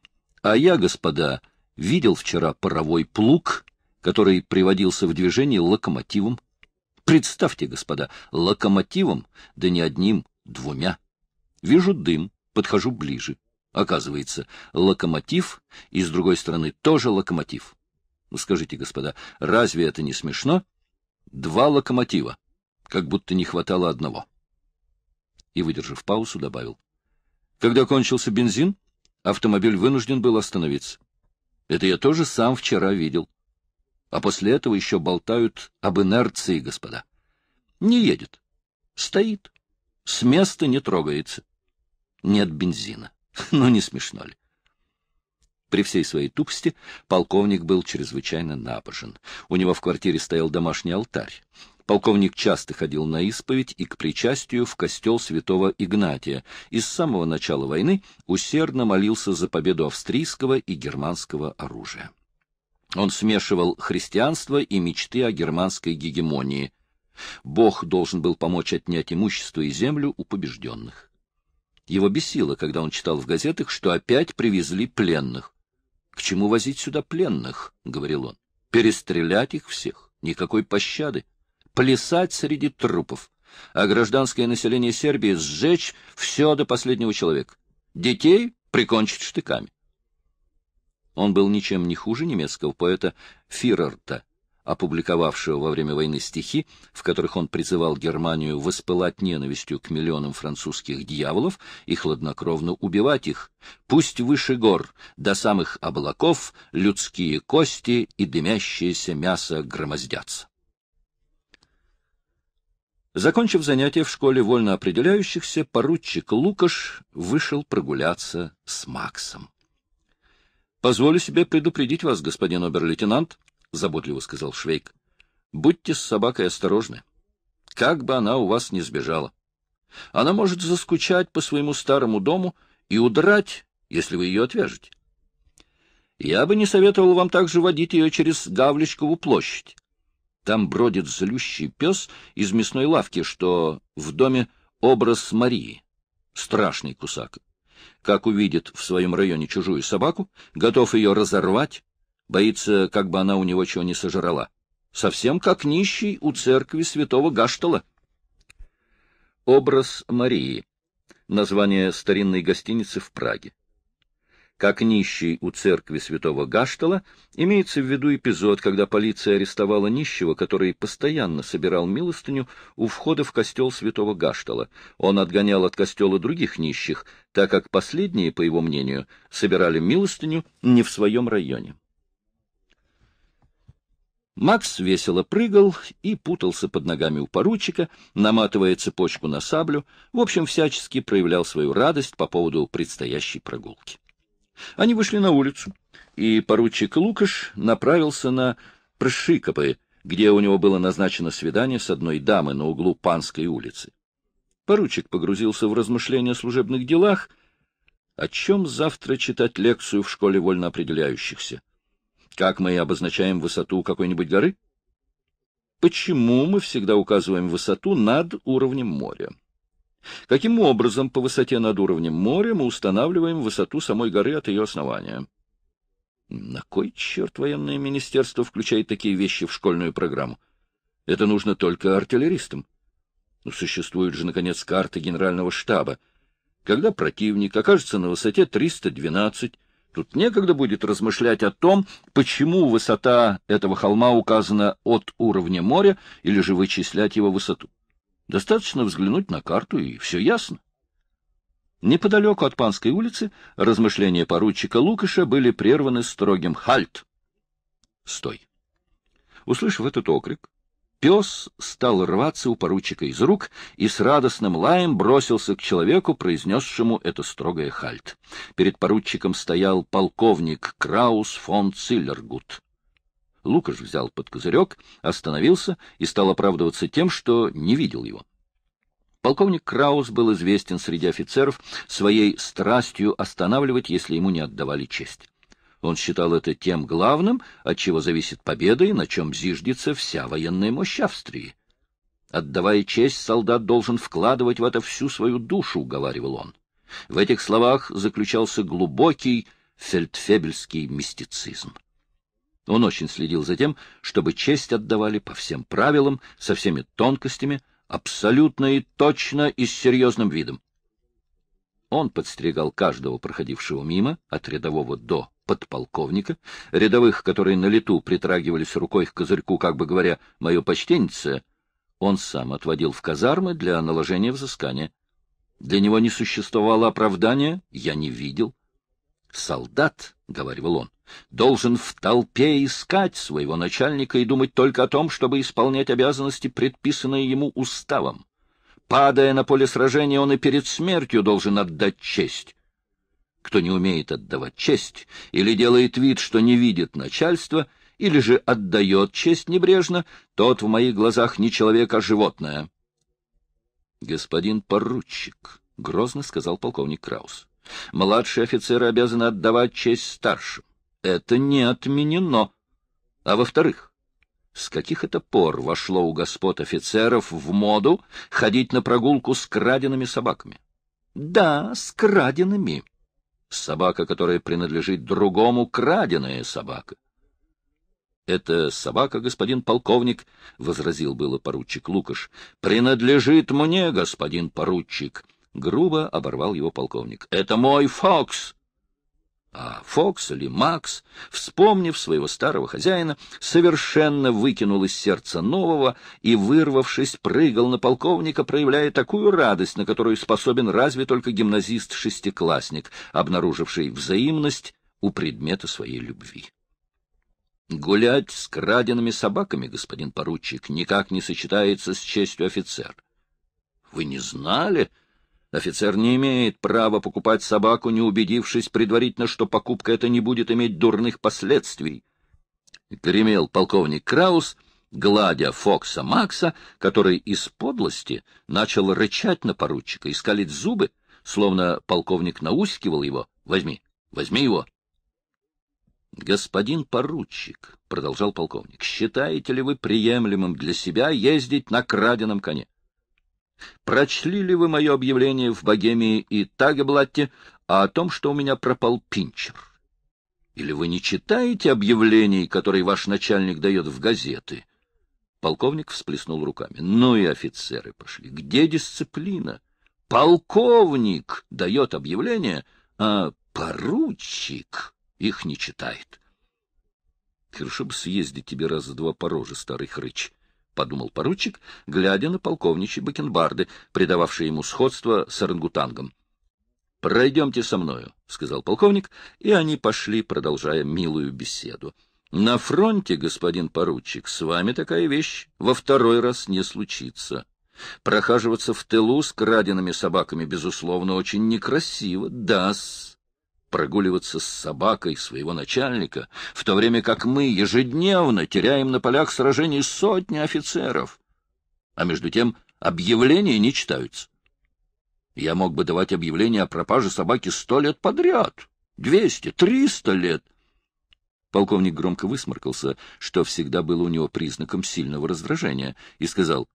Speaker 1: «А я, господа, видел вчера паровой плуг, который приводился в движение локомотивом. Представьте, господа, локомотивом, да не одним, двумя. Вижу дым, подхожу ближе. Оказывается, локомотив, и с другой стороны тоже локомотив. Ну, скажите, господа, разве это не смешно? Два локомотива, как будто не хватало одного. И, выдержав паузу, добавил. Когда кончился бензин, автомобиль вынужден был остановиться. Это я тоже сам вчера видел. А после этого еще болтают об инерции, господа. Не едет. Стоит. С места не трогается. Нет бензина. Ну, не смешно ли? При всей своей тупости полковник был чрезвычайно набожен. У него в квартире стоял домашний алтарь. Полковник часто ходил на исповедь и к причастию в костел святого Игнатия и с самого начала войны усердно молился за победу австрийского и германского оружия. Он смешивал христианство и мечты о германской гегемонии. Бог должен был помочь отнять имущество и землю у побежденных. Его бесило, когда он читал в газетах, что опять привезли пленных. «К чему возить сюда пленных?» — говорил он. «Перестрелять их всех. Никакой пощады плясать среди трупов, а гражданское население Сербии сжечь все до последнего человека. Детей прикончить штыками. Он был ничем не хуже немецкого поэта Фирерта, опубликовавшего во время войны стихи, в которых он призывал Германию воспылать ненавистью к миллионам французских дьяволов и хладнокровно убивать их, пусть выше гор, до самых облаков, людские кости и дымящееся мясо громоздятся. Закончив занятия в школе вольно определяющихся, поручик Лукаш вышел прогуляться с Максом. — Позволю себе предупредить вас, господин обер-лейтенант, — заботливо сказал Швейк. — Будьте с собакой осторожны. Как бы она у вас не сбежала. Она может заскучать по своему старому дому и удрать, если вы ее отвяжете. Я бы не советовал вам также водить ее через Гавличкову площадь. Там бродит злющий пес из мясной лавки, что в доме образ Марии. Страшный кусак. Как увидит в своем районе чужую собаку, готов ее разорвать, боится, как бы она у него чего не сожрала. Совсем как нищий у церкви святого Гаштала. Образ Марии. Название старинной гостиницы в Праге. Как нищий у церкви святого Гаштала, имеется в виду эпизод, когда полиция арестовала нищего, который постоянно собирал милостыню у входа в костел святого Гаштала. Он отгонял от костела других нищих, так как последние, по его мнению, собирали милостыню не в своем районе. Макс весело прыгал и путался под ногами у поручика, наматывая цепочку на саблю, в общем, всячески проявлял свою радость по поводу предстоящей прогулки. Они вышли на улицу, и поручик Лукаш направился на Пршикопы, где у него было назначено свидание с одной дамой на углу Панской улицы. Поручик погрузился в размышления о служебных делах, о чем завтра читать лекцию в школе вольноопределяющихся. Как мы обозначаем высоту какой-нибудь горы? Почему мы всегда указываем высоту над уровнем моря? Каким образом по высоте над уровнем моря мы устанавливаем высоту самой горы от ее основания? На кой черт военное министерство включает такие вещи в школьную программу? Это нужно только артиллеристам. Ну, существуют же, наконец, карты генерального штаба. Когда противник окажется на высоте 312, тут некогда будет размышлять о том, почему высота этого холма указана от уровня моря или же вычислять его высоту. Достаточно взглянуть на карту, и все ясно. Неподалеку от Панской улицы размышления поручика Лукаша были прерваны строгим «Хальт!» «Стой!» Услышав этот окрик, пес стал рваться у поручика из рук и с радостным лаем бросился к человеку, произнесшему это строгое «Хальт!». Перед поручиком стоял полковник Краус фон Циллергут. Лукаш взял под козырек, остановился и стал оправдываться тем, что не видел его. Полковник Краус был известен среди офицеров своей страстью останавливать, если ему не отдавали честь. Он считал это тем главным, от чего зависит победа и на чем зиждется вся военная мощь Австрии. «Отдавая честь, солдат должен вкладывать в это всю свою душу», — говаривал он. В этих словах заключался глубокий фельдфебельский мистицизм. Он очень следил за тем, чтобы честь отдавали по всем правилам, со всеми тонкостями, абсолютно и точно и с серьезным видом. Он подстерегал каждого проходившего мимо, от рядового до подполковника, рядовых, которые на лету притрагивались рукой к козырьку, как бы говоря, «моё почтеннице», он сам отводил в казармы для наложения взыскания. Для него не существовало оправдания, я не видел. «Солдат», — говорил он, должен в толпе искать своего начальника и думать только о том, чтобы исполнять обязанности, предписанные ему уставом. Падая на поле сражения, он и перед смертью должен отдать честь. Кто не умеет отдавать честь или делает вид, что не видит начальства, или же отдает честь небрежно, тот в моих глазах не человек, а животное. — Господин поручик, — грозно сказал полковник Краус, — младшие офицеры обязаны отдавать честь старшим это не отменено. А во-вторых, с каких это пор вошло у господ офицеров в моду ходить на прогулку с краденными собаками? Да, с краденными. Собака, которая принадлежит другому, краденая собака. «Это собака, господин полковник», — возразил было поручик Лукаш. «Принадлежит мне, господин поручик», — грубо оборвал его полковник. «Это мой Фокс, а Фокс или Макс, вспомнив своего старого хозяина, совершенно выкинул из сердца нового и, вырвавшись, прыгал на полковника, проявляя такую радость, на которую способен разве только гимназист-шестиклассник, обнаруживший взаимность у предмета своей любви. Гулять с краденными собаками, господин поручик, никак не сочетается с честью офицер. — Вы не знали? Офицер не имеет права покупать собаку, не убедившись предварительно, что покупка эта не будет иметь дурных последствий. Гремел полковник Краус, гладя Фокса Макса, который из подлости начал рычать на поручика и скалить зубы, словно полковник наускивал его. «Возьми, возьми его!» «Господин поручик», — продолжал полковник, — «считаете ли вы приемлемым для себя ездить на краденом коне?» Прочли ли вы мое объявление в Богемии и Тагеблатте о том, что у меня пропал Пинчер? Или вы не читаете объявлений, которые ваш начальник дает в газеты? Полковник всплеснул руками. Ну и офицеры пошли. Где дисциплина? Полковник дает объявление, а поручик их не читает. Хорошо бы съездить тебе раза два по роже, старый хрыч. — подумал поручик, глядя на полковничьи бакенбарды, придававшие ему сходство с орангутангом. — Пройдемте со мною, — сказал полковник, и они пошли, продолжая милую беседу. — На фронте, господин поручик, с вами такая вещь во второй раз не случится. Прохаживаться в тылу с краденными собаками, безусловно, очень некрасиво, да-с прогуливаться с собакой своего начальника, в то время как мы ежедневно теряем на полях сражений сотни офицеров. А между тем объявления не читаются. Я мог бы давать объявление о пропаже собаки сто лет подряд, двести, триста лет. Полковник громко высморкался, что всегда было у него признаком сильного раздражения, и сказал,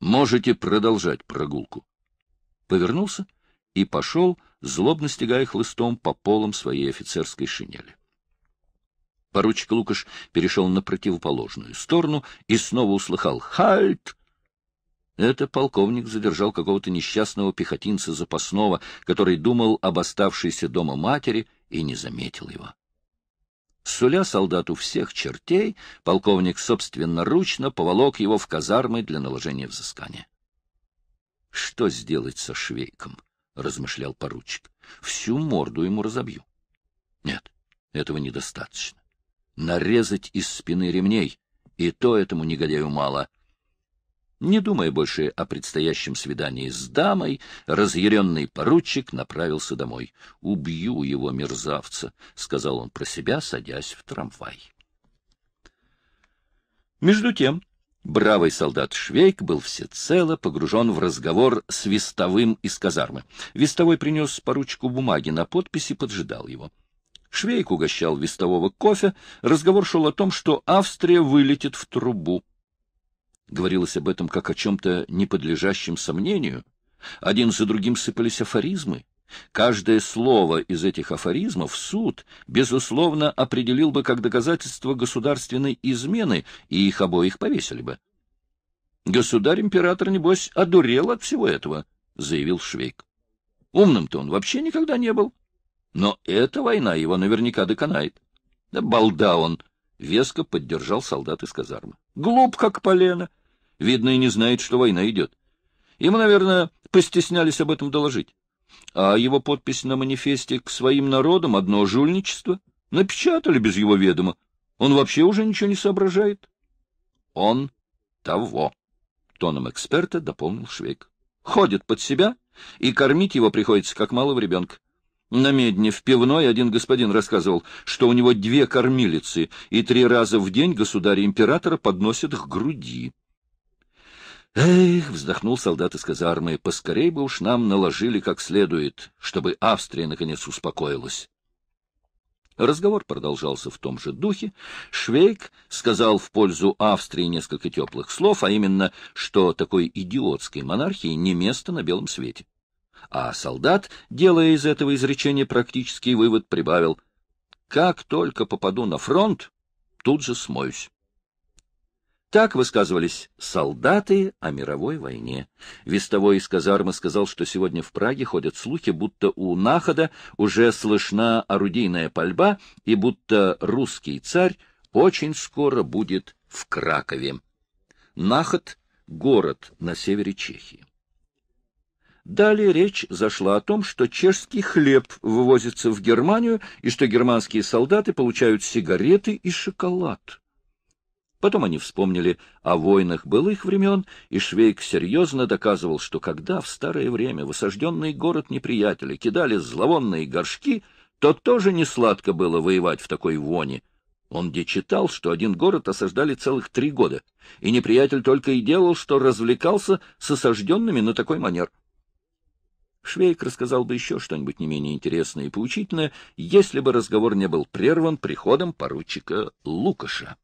Speaker 1: «Можете продолжать прогулку». Повернулся и пошел, — злобно стегая хлыстом по полам своей офицерской шинели. Поручик Лукаш перешел на противоположную сторону и снова услыхал «Хальт!». Это полковник задержал какого-то несчастного пехотинца запасного, который думал об оставшейся дома матери и не заметил его. Суля солдату всех чертей, полковник собственноручно поволок его в казармы для наложения взыскания. Что сделать со швейком? — размышлял поручик. — Всю морду ему разобью. Нет, этого недостаточно. Нарезать из спины ремней, и то этому негодяю мало. Не думая больше о предстоящем свидании с дамой, разъяренный поручик направился домой. «Убью его, мерзавца», — сказал он про себя, садясь в трамвай. Между тем, Бравый солдат Швейк был всецело погружен в разговор с Вестовым из казармы. Вестовой принес поручку бумаги на подпись и поджидал его. Швейк угощал Вестового кофе. Разговор шел о том, что Австрия вылетит в трубу. Говорилось об этом как о чем-то неподлежащем сомнению. Один за другим сыпались афоризмы. Каждое слово из этих афоризмов суд, безусловно, определил бы как доказательство государственной измены, и их обоих повесили бы. «Государь-император, небось, одурел от всего этого», — заявил Швейк. «Умным-то он вообще никогда не был. Но эта война его наверняка доконает». «Да балда он!» — веско поддержал солдат из казармы. «Глуп, как полено. Видно, и не знает, что война идет. Ему, наверное, постеснялись об этом доложить». А его подпись на манифесте к своим народам — одно жульничество. Напечатали без его ведома. Он вообще уже ничего не соображает. Он того, — тоном эксперта дополнил Швейк. Ходит под себя, и кормить его приходится, как малого ребенка. На медне в пивной один господин рассказывал, что у него две кормилицы, и три раза в день государь-императора подносит к груди. Эх, вздохнул солдат из казармы, поскорей бы уж нам наложили как следует, чтобы Австрия наконец успокоилась. Разговор продолжался в том же духе. Швейк сказал в пользу Австрии несколько теплых слов, а именно, что такой идиотской монархии не место на белом свете. А солдат, делая из этого изречения практический вывод, прибавил «Как только попаду на фронт, тут же смоюсь». Так высказывались солдаты о мировой войне. Вестовой из казармы сказал, что сегодня в Праге ходят слухи, будто у Находа уже слышна орудийная пальба и будто русский царь очень скоро будет в Кракове. Наход — город на севере Чехии. Далее речь зашла о том, что чешский хлеб вывозится в Германию и что германские солдаты получают сигареты и шоколад. Потом они вспомнили о войнах былых времен, и Швейк серьезно доказывал, что когда в старое время в осажденный город неприятеля кидали зловонные горшки, то тоже не сладко было воевать в такой воне. Он где читал, что один город осаждали целых три года, и неприятель только и делал, что развлекался с осажденными на такой манер. Швейк рассказал бы еще что-нибудь не менее интересное и поучительное, если бы разговор не был прерван приходом поручика Лукаша.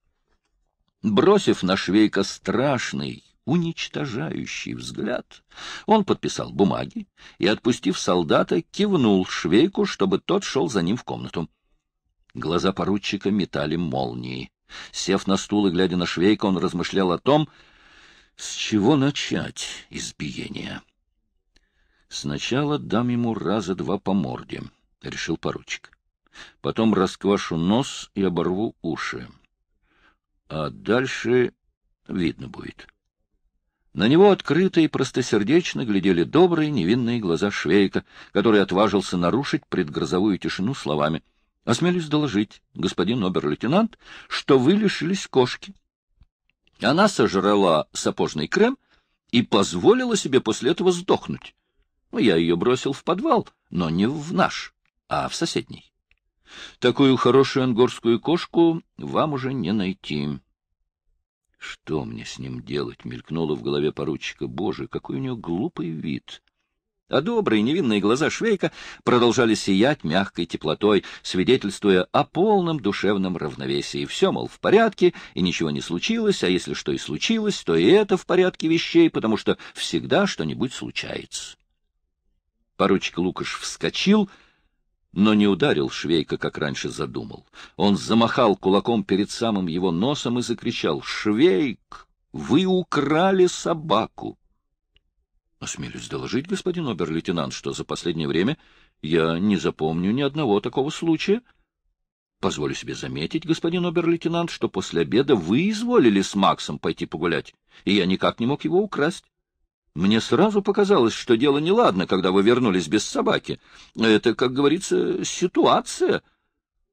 Speaker 1: Бросив на Швейка страшный, уничтожающий взгляд, он подписал бумаги и, отпустив солдата, кивнул Швейку, чтобы тот шел за ним в комнату. Глаза поручика метали молнии. Сев на стул и глядя на Швейка, он размышлял о том, с чего начать избиение. «Сначала дам ему раза два по морде», — решил поручик. «Потом расквашу нос и оборву уши. А дальше видно будет. На него открыто и простосердечно глядели добрые невинные глаза Швейка, который отважился нарушить предгрозовую тишину словами. — Осмелюсь доложить, господин обер-лейтенант, что вы лишились кошки. Она сожрала сапожный крем и позволила себе после этого сдохнуть. Ну, я ее бросил в подвал, но не в наш, а в соседний. Такую хорошую ангорскую кошку вам уже не найти. Что мне с ним делать? мелькнуло в голове поручика. Боже, какой у него глупый вид! А добрые невинные глаза Швейка продолжали сиять мягкой теплотой, свидетельствуя о полном душевном равновесии. Все, мол, в порядке, и ничего не случилось, а если что и случилось, то и это в порядке вещей, потому что всегда что-нибудь случается. Поручик Лукаш вскочил — но не ударил Швейка, как раньше задумал. Он замахал кулаком перед самым его носом и закричал «Швейк, вы украли собаку!» Осмелюсь доложить, господин обер-лейтенант, что за последнее время я не запомню ни одного такого случая. Позволю себе заметить, господин обер-лейтенант, что после обеда вы изволили с Максом пойти погулять, и я никак не мог его украсть. Мне сразу показалось, что дело неладно, когда вы вернулись без собаки. Это, как говорится, ситуация.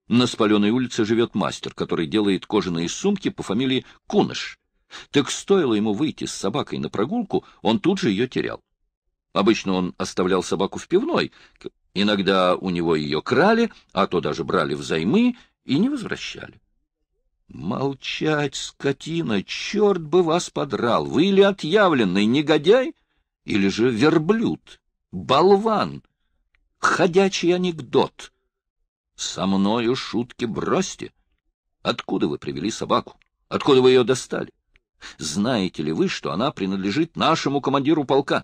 Speaker 1: На спаленной улице живет мастер, который делает кожаные сумки по фамилии Куныш. Так стоило ему выйти с собакой на прогулку, он тут же ее терял. Обычно он оставлял собаку в пивной, иногда у него ее крали, а то даже брали взаймы и не возвращали. Молчать, скотина, черт бы вас подрал! Вы или отъявленный негодяй, или же верблюд, болван, ходячий анекдот. Со мною шутки бросьте. Откуда вы привели собаку? Откуда вы ее достали? Знаете ли вы, что она принадлежит нашему командиру полка?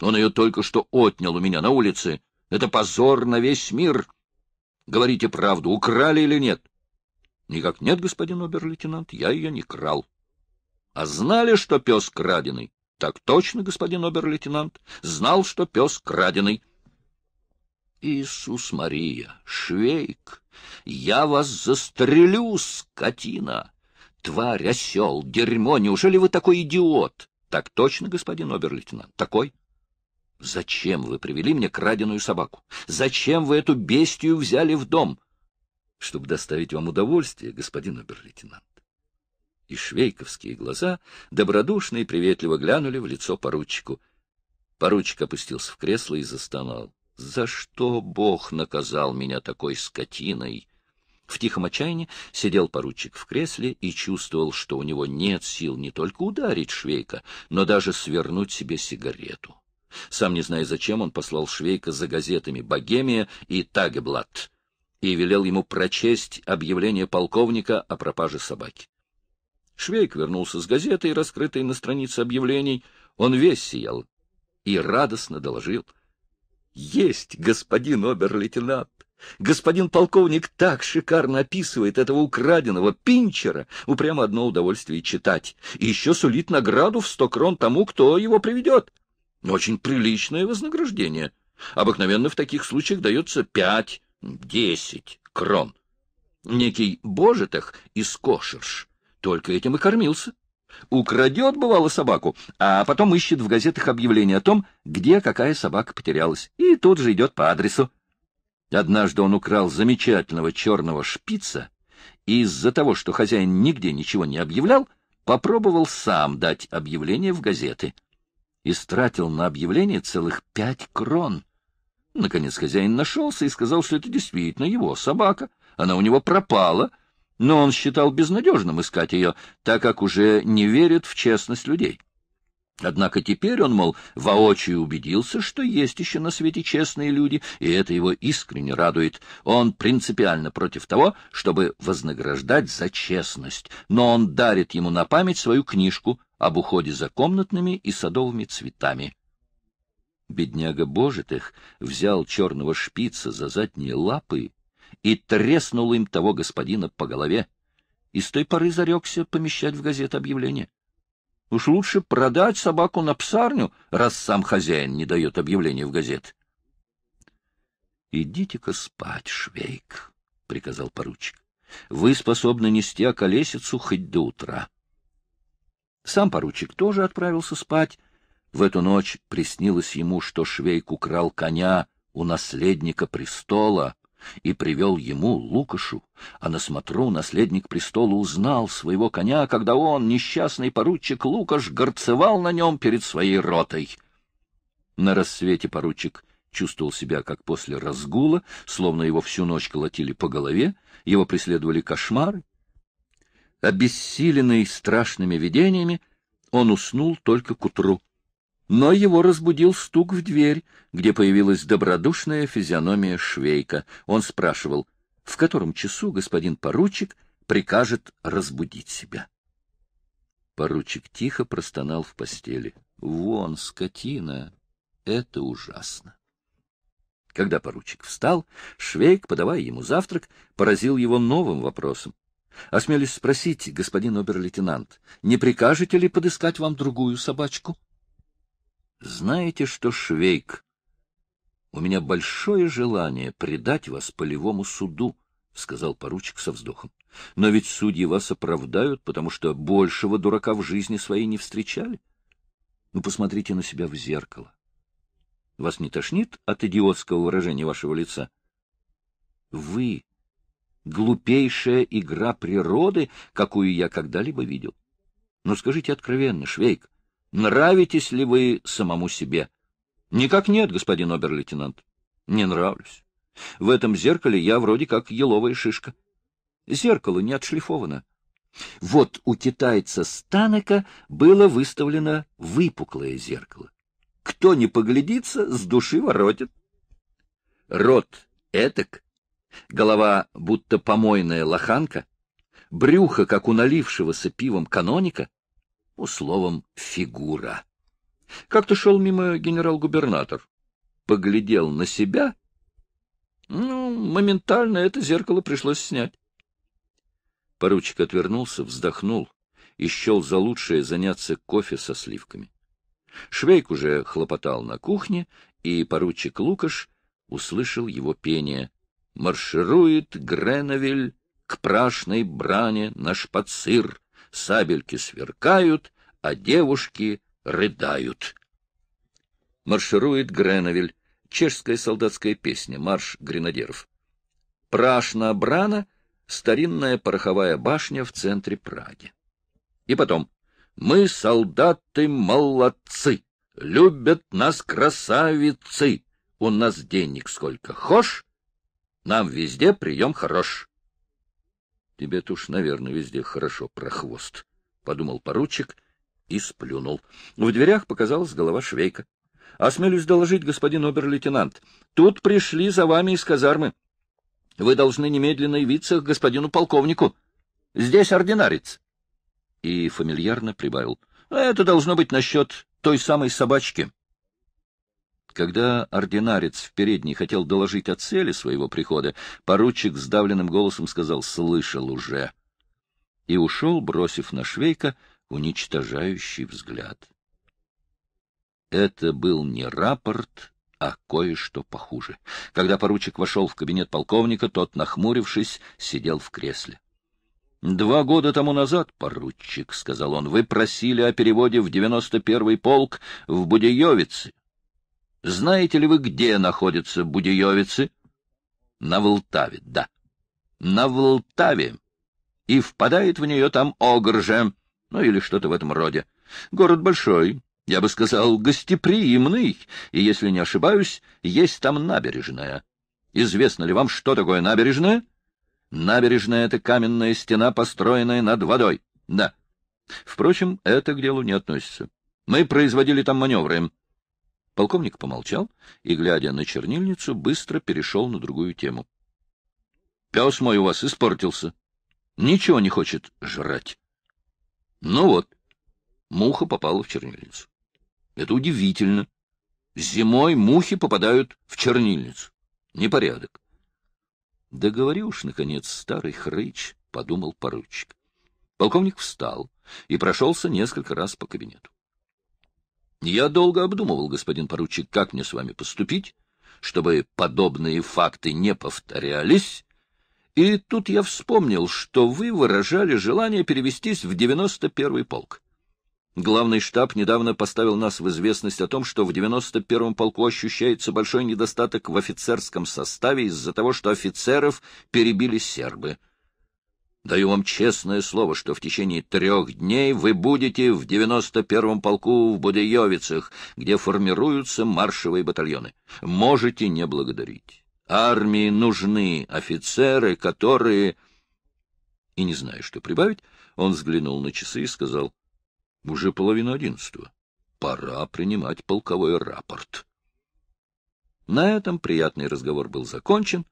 Speaker 1: Он ее только что отнял у меня на улице. Это позор на весь мир. Говорите правду, украли или нет? — Никак нет, господин обер-лейтенант, я ее не крал. — А знали, что пес краденый? — Так точно, господин обер-лейтенант, знал, что пес краденый. — Иисус Мария, Швейк, я вас застрелю, скотина! Тварь, осел, дерьмо, неужели вы такой идиот? — Так точно, господин обер-лейтенант, такой. — Зачем вы привели мне краденую собаку? Зачем вы эту бестию взяли в дом? чтобы доставить вам удовольствие, господин обер-лейтенант. И швейковские глаза добродушно и приветливо глянули в лицо поручику. Поручик опустился в кресло и застонал. «За что Бог наказал меня такой скотиной?» В тихом отчаянии сидел поручик в кресле и чувствовал, что у него нет сил не только ударить Швейка, но даже свернуть себе сигарету. Сам не зная зачем, он послал Швейка за газетами «Богемия» и «Тагеблат», и велел ему прочесть объявление полковника о пропаже собаки. Швейк вернулся с газетой, раскрытой на странице объявлений. Он весь сиял и радостно доложил. — Есть, господин обер-лейтенант! Господин полковник так шикарно описывает этого украденного пинчера, упрямо одно удовольствие читать, и еще сулит награду в сто крон тому, кто его приведет. Очень приличное вознаграждение. Обыкновенно в таких случаях дается пять, десять крон. Некий Божитах из Кошерш только этим и кормился. Украдет, бывало, собаку, а потом ищет в газетах объявление о том, где какая собака потерялась, и тут же идет по адресу. Однажды он украл замечательного черного шпица, и из-за того, что хозяин нигде ничего не объявлял, попробовал сам дать объявление в газеты. Истратил на объявление целых пять крон — Наконец хозяин нашелся и сказал, что это действительно его собака. Она у него пропала, но он считал безнадежным искать ее, так как уже не верит в честность людей. Однако теперь он, мол, воочию убедился, что есть еще на свете честные люди, и это его искренне радует. Он принципиально против того, чтобы вознаграждать за честность, но он дарит ему на память свою книжку об уходе за комнатными и садовыми цветами. Бедняга Божитых взял черного шпица за задние лапы и треснул им того господина по голове, и с той поры зарекся помещать в газет объявление. Уж лучше продать собаку на псарню, раз сам хозяин не дает объявления в газет. — Идите-ка спать, Швейк, — приказал поручик. — Вы способны нести околесицу хоть до утра. Сам поручик тоже отправился спать, в эту ночь приснилось ему, что Швейк украл коня у наследника престола и привел ему, Лукашу, а на смотру наследник престола узнал своего коня, когда он, несчастный поручик Лукаш, горцевал на нем перед своей ротой. На рассвете поручик чувствовал себя как после разгула, словно его всю ночь колотили по голове, его преследовали кошмары. Обессиленный страшными видениями, он уснул только к утру но его разбудил стук в дверь, где появилась добродушная физиономия Швейка. Он спрашивал, в котором часу господин поручик прикажет разбудить себя. Поручик тихо простонал в постели. «Вон, скотина! Это ужасно!» Когда поручик встал, Швейк, подавая ему завтрак, поразил его новым вопросом. «Осмелюсь спросить, господин обер-лейтенант, не прикажете ли подыскать вам другую собачку?» Знаете, что Швейк? У меня большое желание предать вас полевому суду, — сказал поручик со вздохом. — Но ведь судьи вас оправдают, потому что большего дурака в жизни своей не встречали. Ну, посмотрите на себя в зеркало. Вас не тошнит от идиотского выражения вашего лица? Вы — глупейшая игра природы, какую я когда-либо видел. Но скажите откровенно, Швейк, нравитесь ли вы самому себе. Никак нет, господин обер-лейтенант. Не нравлюсь. В этом зеркале я вроде как еловая шишка. Зеркало не отшлифовано. Вот у китайца Станека было выставлено выпуклое зеркало. Кто не поглядится, с души воротит. Рот этак, голова будто помойная лоханка, брюхо, как у налившегося пивом каноника, словом «фигура». Как-то шел мимо генерал-губернатор, поглядел на себя, ну, моментально это зеркало пришлось снять. Поручик отвернулся, вздохнул и счел за лучшее заняться кофе со сливками. Швейк уже хлопотал на кухне, и поручик Лукаш услышал его пение. «Марширует Греновель к прашной бране на шпацир, сабельки сверкают, а девушки рыдают. Марширует Греновель, чешская солдатская песня, марш гренадеров. Прашна Брана — старинная пороховая башня в центре Праги. И потом. Мы, солдаты, молодцы, любят нас красавицы, у нас денег сколько хошь, нам везде прием хорош. Тебе-то уж, наверное, везде хорошо, прохвост, — подумал поручик и сплюнул. В дверях показалась голова швейка. — Осмелюсь доложить, господин обер-лейтенант, тут пришли за вами из казармы. Вы должны немедленно явиться к господину полковнику. Здесь ординарец. И фамильярно прибавил. — Это должно быть насчет той самой собачки. Когда ординарец в передней хотел доложить о цели своего прихода, поручик сдавленным голосом сказал «слышал уже» и ушел, бросив на Швейка уничтожающий взгляд. Это был не рапорт, а кое-что похуже. Когда поручик вошел в кабинет полковника, тот, нахмурившись, сидел в кресле. — Два года тому назад, поручик, — сказал он, — вы просили о переводе в девяносто первый полк в Будеевицы. Знаете ли вы, где находятся Будиевицы? На Волтаве, да. На Волтаве. И впадает в нее там Огрже, ну или что-то в этом роде. Город большой, я бы сказал, гостеприимный, и, если не ошибаюсь, есть там набережная. Известно ли вам, что такое набережная? Набережная — это каменная стена, построенная над водой. Да. Впрочем, это к делу не относится. Мы производили там маневры. Полковник помолчал и, глядя на чернильницу, быстро перешел на другую тему. — Пес мой у вас испортился. Ничего не хочет жрать. Ну вот, муха попала в чернильницу. Это удивительно. Зимой мухи попадают в чернильницу. Непорядок. — Да говори уж, наконец, старый хрыч, — подумал поручик. Полковник встал и прошелся несколько раз по кабинету. Я долго обдумывал, господин поручик, как мне с вами поступить, чтобы подобные факты не повторялись. И тут я вспомнил, что вы выражали желание перевестись в 91-й полк. Главный штаб недавно поставил нас в известность о том, что в 91-м полку ощущается большой недостаток в офицерском составе из-за того, что офицеров перебили сербы. Даю вам честное слово, что в течение трех дней вы будете в 91-м полку в Будеевицах, где формируются маршевые батальоны. Можете не благодарить. Армии нужны офицеры, которые... И не зная, что прибавить, он взглянул на часы и сказал, — Уже половина одиннадцатого. Пора принимать полковой рапорт. На этом приятный разговор был закончен,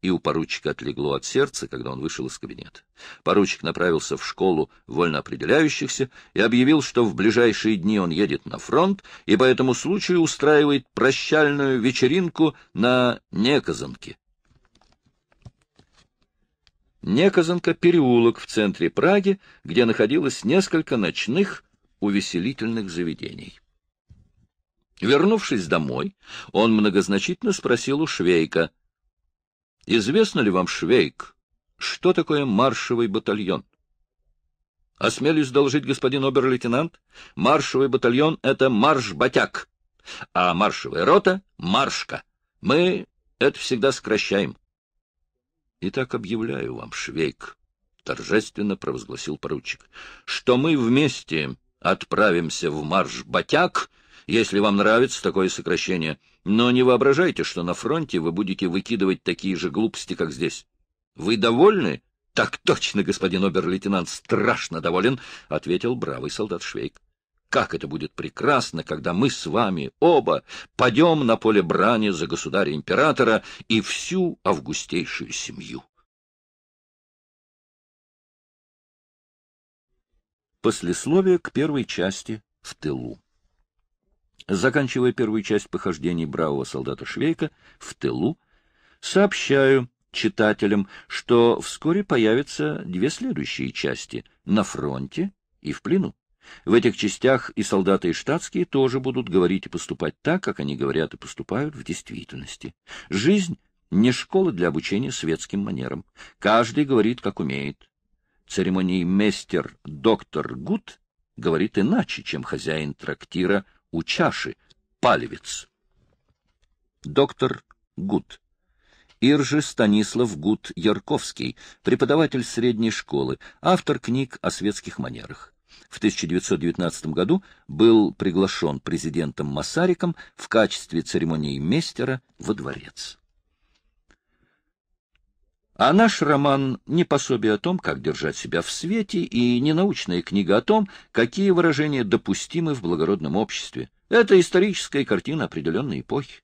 Speaker 1: и у поручика отлегло от сердца, когда он вышел из кабинета. Поручик направился в школу вольноопределяющихся и объявил, что в ближайшие дни он едет на фронт и по этому случаю устраивает прощальную вечеринку на Неказанке. Неказанка — переулок в центре Праги, где находилось несколько ночных увеселительных заведений. Вернувшись домой, он многозначительно спросил у Швейка, Известно ли вам, Швейк, что такое маршевый батальон? Осмелюсь доложить, господин обер-лейтенант, маршевый батальон — это марш-батяк, а маршевая рота — маршка. Мы это всегда сокращаем. — Итак, объявляю вам, Швейк, — торжественно провозгласил поручик, — что мы вместе отправимся в марш-батяк, если вам нравится такое сокращение — но не воображайте, что на фронте вы будете выкидывать такие же глупости, как здесь. Вы довольны? — Так точно, господин обер-лейтенант, страшно доволен, — ответил бравый солдат Швейк. — Как это будет прекрасно, когда мы с вами оба пойдем на поле брани за государя-императора и всю августейшую семью. Послесловие к первой части в тылу заканчивая первую часть похождений бравого солдата Швейка в тылу, сообщаю читателям, что вскоре появятся две следующие части — на фронте и в плену. В этих частях и солдаты, и штатские тоже будут говорить и поступать так, как они говорят и поступают в действительности. Жизнь — не школа для обучения светским манерам. Каждый говорит, как умеет. Церемониймейстер доктор Гуд говорит иначе, чем хозяин трактира — у чаши, палевец. Доктор Гуд. Иржи Станислав Гуд Ярковский, преподаватель средней школы, автор книг о светских манерах. В 1919 году был приглашен президентом Масариком в качестве церемонии мастера во дворец. А наш роман не пособие о том, как держать себя в свете, и не научная книга о том, какие выражения допустимы в благородном обществе. Это историческая картина определенной эпохи.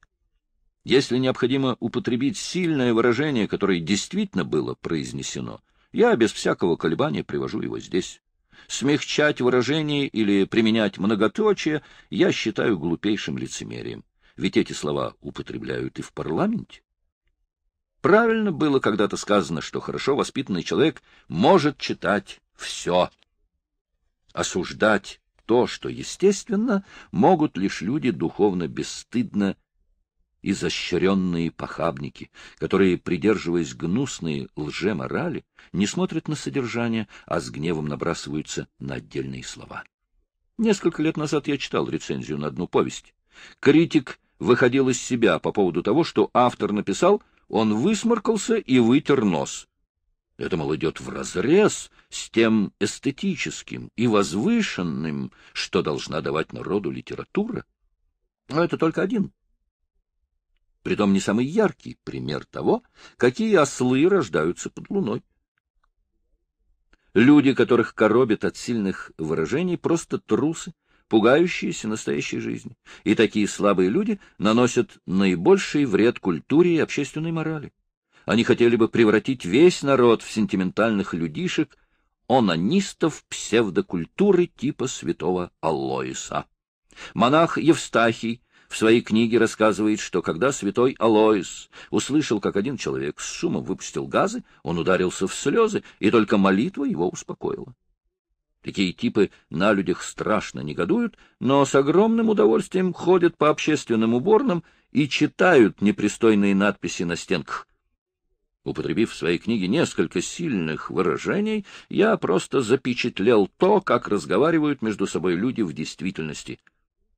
Speaker 1: Если необходимо употребить сильное выражение, которое действительно было произнесено, я без всякого колебания привожу его здесь. Смягчать выражение или применять многоточие я считаю глупейшим лицемерием. Ведь эти слова употребляют и в парламенте. Правильно было когда-то сказано, что хорошо воспитанный человек может читать все. Осуждать то, что естественно, могут лишь люди духовно бесстыдно изощренные похабники, которые, придерживаясь гнусной лжеморали, не смотрят на содержание, а с гневом набрасываются на отдельные слова. Несколько лет назад я читал рецензию на одну повесть. Критик выходил из себя по поводу того, что автор написал — он высморкался и вытер нос. Это, мол, идет вразрез с тем эстетическим и возвышенным, что должна давать народу литература. Но это только один, притом не самый яркий пример того, какие ослы рождаются под луной. Люди, которых коробят от сильных выражений, просто трусы, пугающиеся настоящей жизни. И такие слабые люди наносят наибольший вред культуре и общественной морали. Они хотели бы превратить весь народ в сентиментальных людишек, онанистов псевдокультуры типа святого Алоиса. Монах Евстахий в своей книге рассказывает, что когда святой Алоис услышал, как один человек с шумом выпустил газы, он ударился в слезы, и только молитва его успокоила. Такие типы на людях страшно негодуют, но с огромным удовольствием ходят по общественным уборным и читают непристойные надписи на стенках. Употребив в своей книге несколько сильных выражений, я просто запечатлел то, как разговаривают между собой люди в действительности.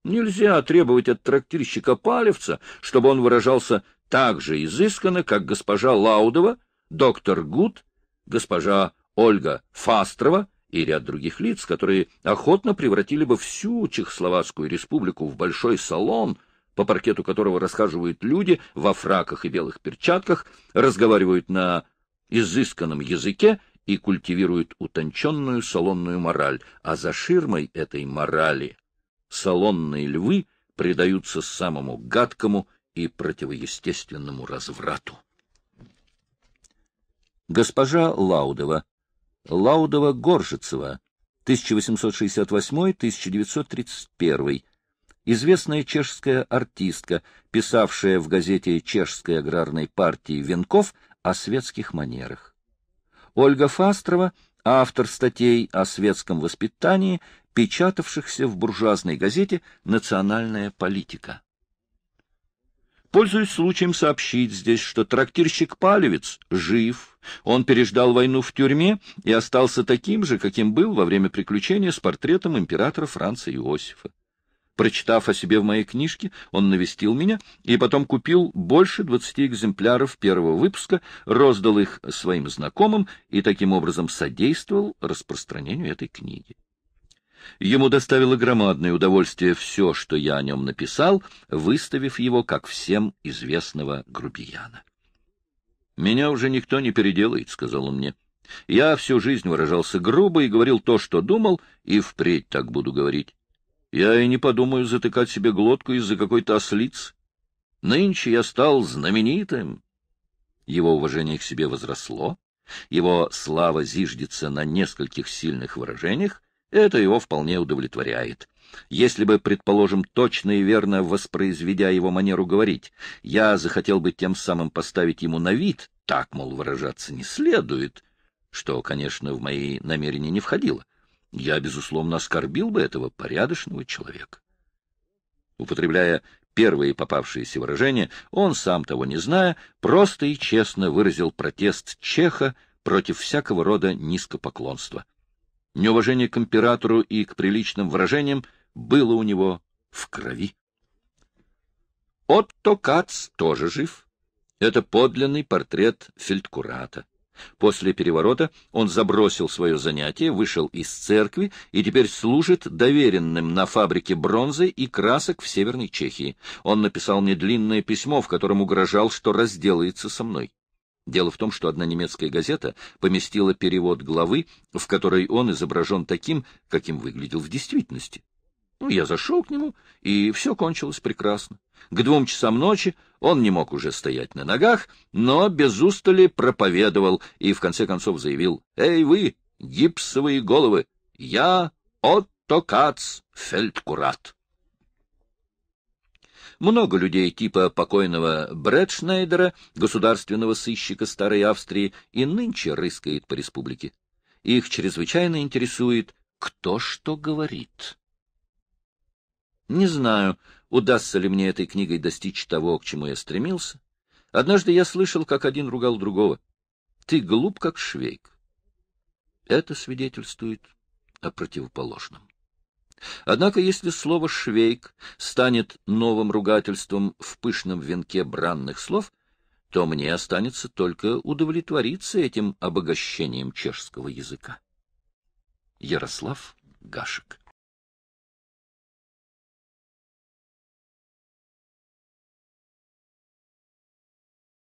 Speaker 1: Нельзя требовать от трактирщика Палевца, чтобы он выражался так же изысканно, как госпожа Лаудова, доктор Гуд, госпожа Ольга Фастрова и ряд других лиц, которые охотно превратили бы всю Чехословацкую республику в большой салон, по паркету которого расхаживают люди во фраках и белых перчатках, разговаривают на изысканном языке и культивируют утонченную салонную мораль, а за ширмой этой морали салонные львы предаются самому гадкому и противоестественному разврату. Госпожа Лаудова Лаудова-Горжицева, 1868-1931, известная чешская артистка, писавшая в газете Чешской аграрной партии «Венков» о светских манерах. Ольга Фастрова, автор статей о светском воспитании, печатавшихся в буржуазной газете «Национальная политика». Пользуясь случаем сообщить здесь, что трактирщик Палевец жив, он переждал войну в тюрьме и остался таким же, каким был во время приключения с портретом императора Франца Иосифа. Прочитав о себе в моей книжке, он навестил меня и потом купил больше двадцати экземпляров первого выпуска, роздал их своим знакомым и таким образом содействовал распространению этой книги. Ему доставило громадное удовольствие все, что я о нем написал, выставив его как всем известного грубияна. «Меня уже никто не переделает», — сказал он мне. «Я всю жизнь выражался грубо и говорил то, что думал, и впредь так буду говорить. Я и не подумаю затыкать себе глотку из-за какой-то ослицы. Нынче я стал знаменитым». Его уважение к себе возросло, его слава зиждется на нескольких сильных выражениях, это его вполне удовлетворяет. Если бы, предположим, точно и верно воспроизведя его манеру говорить, я захотел бы тем самым поставить ему на вид, так, мол, выражаться не следует, что, конечно, в мои намерения не входило, я, безусловно, оскорбил бы этого порядочного человека. Употребляя первые попавшиеся выражения, он, сам того не зная, просто и честно выразил протест Чеха против всякого рода низкопоклонства. Неуважение к императору и к приличным выражениям было у него в крови. Отто Кац тоже жив. Это подлинный портрет фельдкурата. После переворота он забросил свое занятие, вышел из церкви и теперь служит доверенным на фабрике бронзы и красок в Северной Чехии. Он написал мне длинное письмо, в котором угрожал, что разделается со мной. Дело в том, что одна немецкая газета поместила перевод главы, в которой он изображен таким, каким выглядел в действительности. Ну, я зашел к нему, и все кончилось прекрасно. К двум часам ночи он не мог уже стоять на ногах, но без устали проповедовал и в конце концов заявил «Эй вы, гипсовые головы, я Отто Кац Фельдкурат». Много людей типа покойного Брэдшнайдера, государственного сыщика Старой Австрии, и нынче рыскает по республике. Их чрезвычайно интересует, кто что говорит. Не знаю, удастся ли мне этой книгой достичь того, к чему я стремился. Однажды я слышал, как один ругал другого. «Ты глуп, как швейк». Это свидетельствует о противоположном. Однако, если слово «швейк» станет новым ругательством в пышном венке бранных слов, то мне останется только удовлетвориться этим обогащением чешского языка. Ярослав Гашек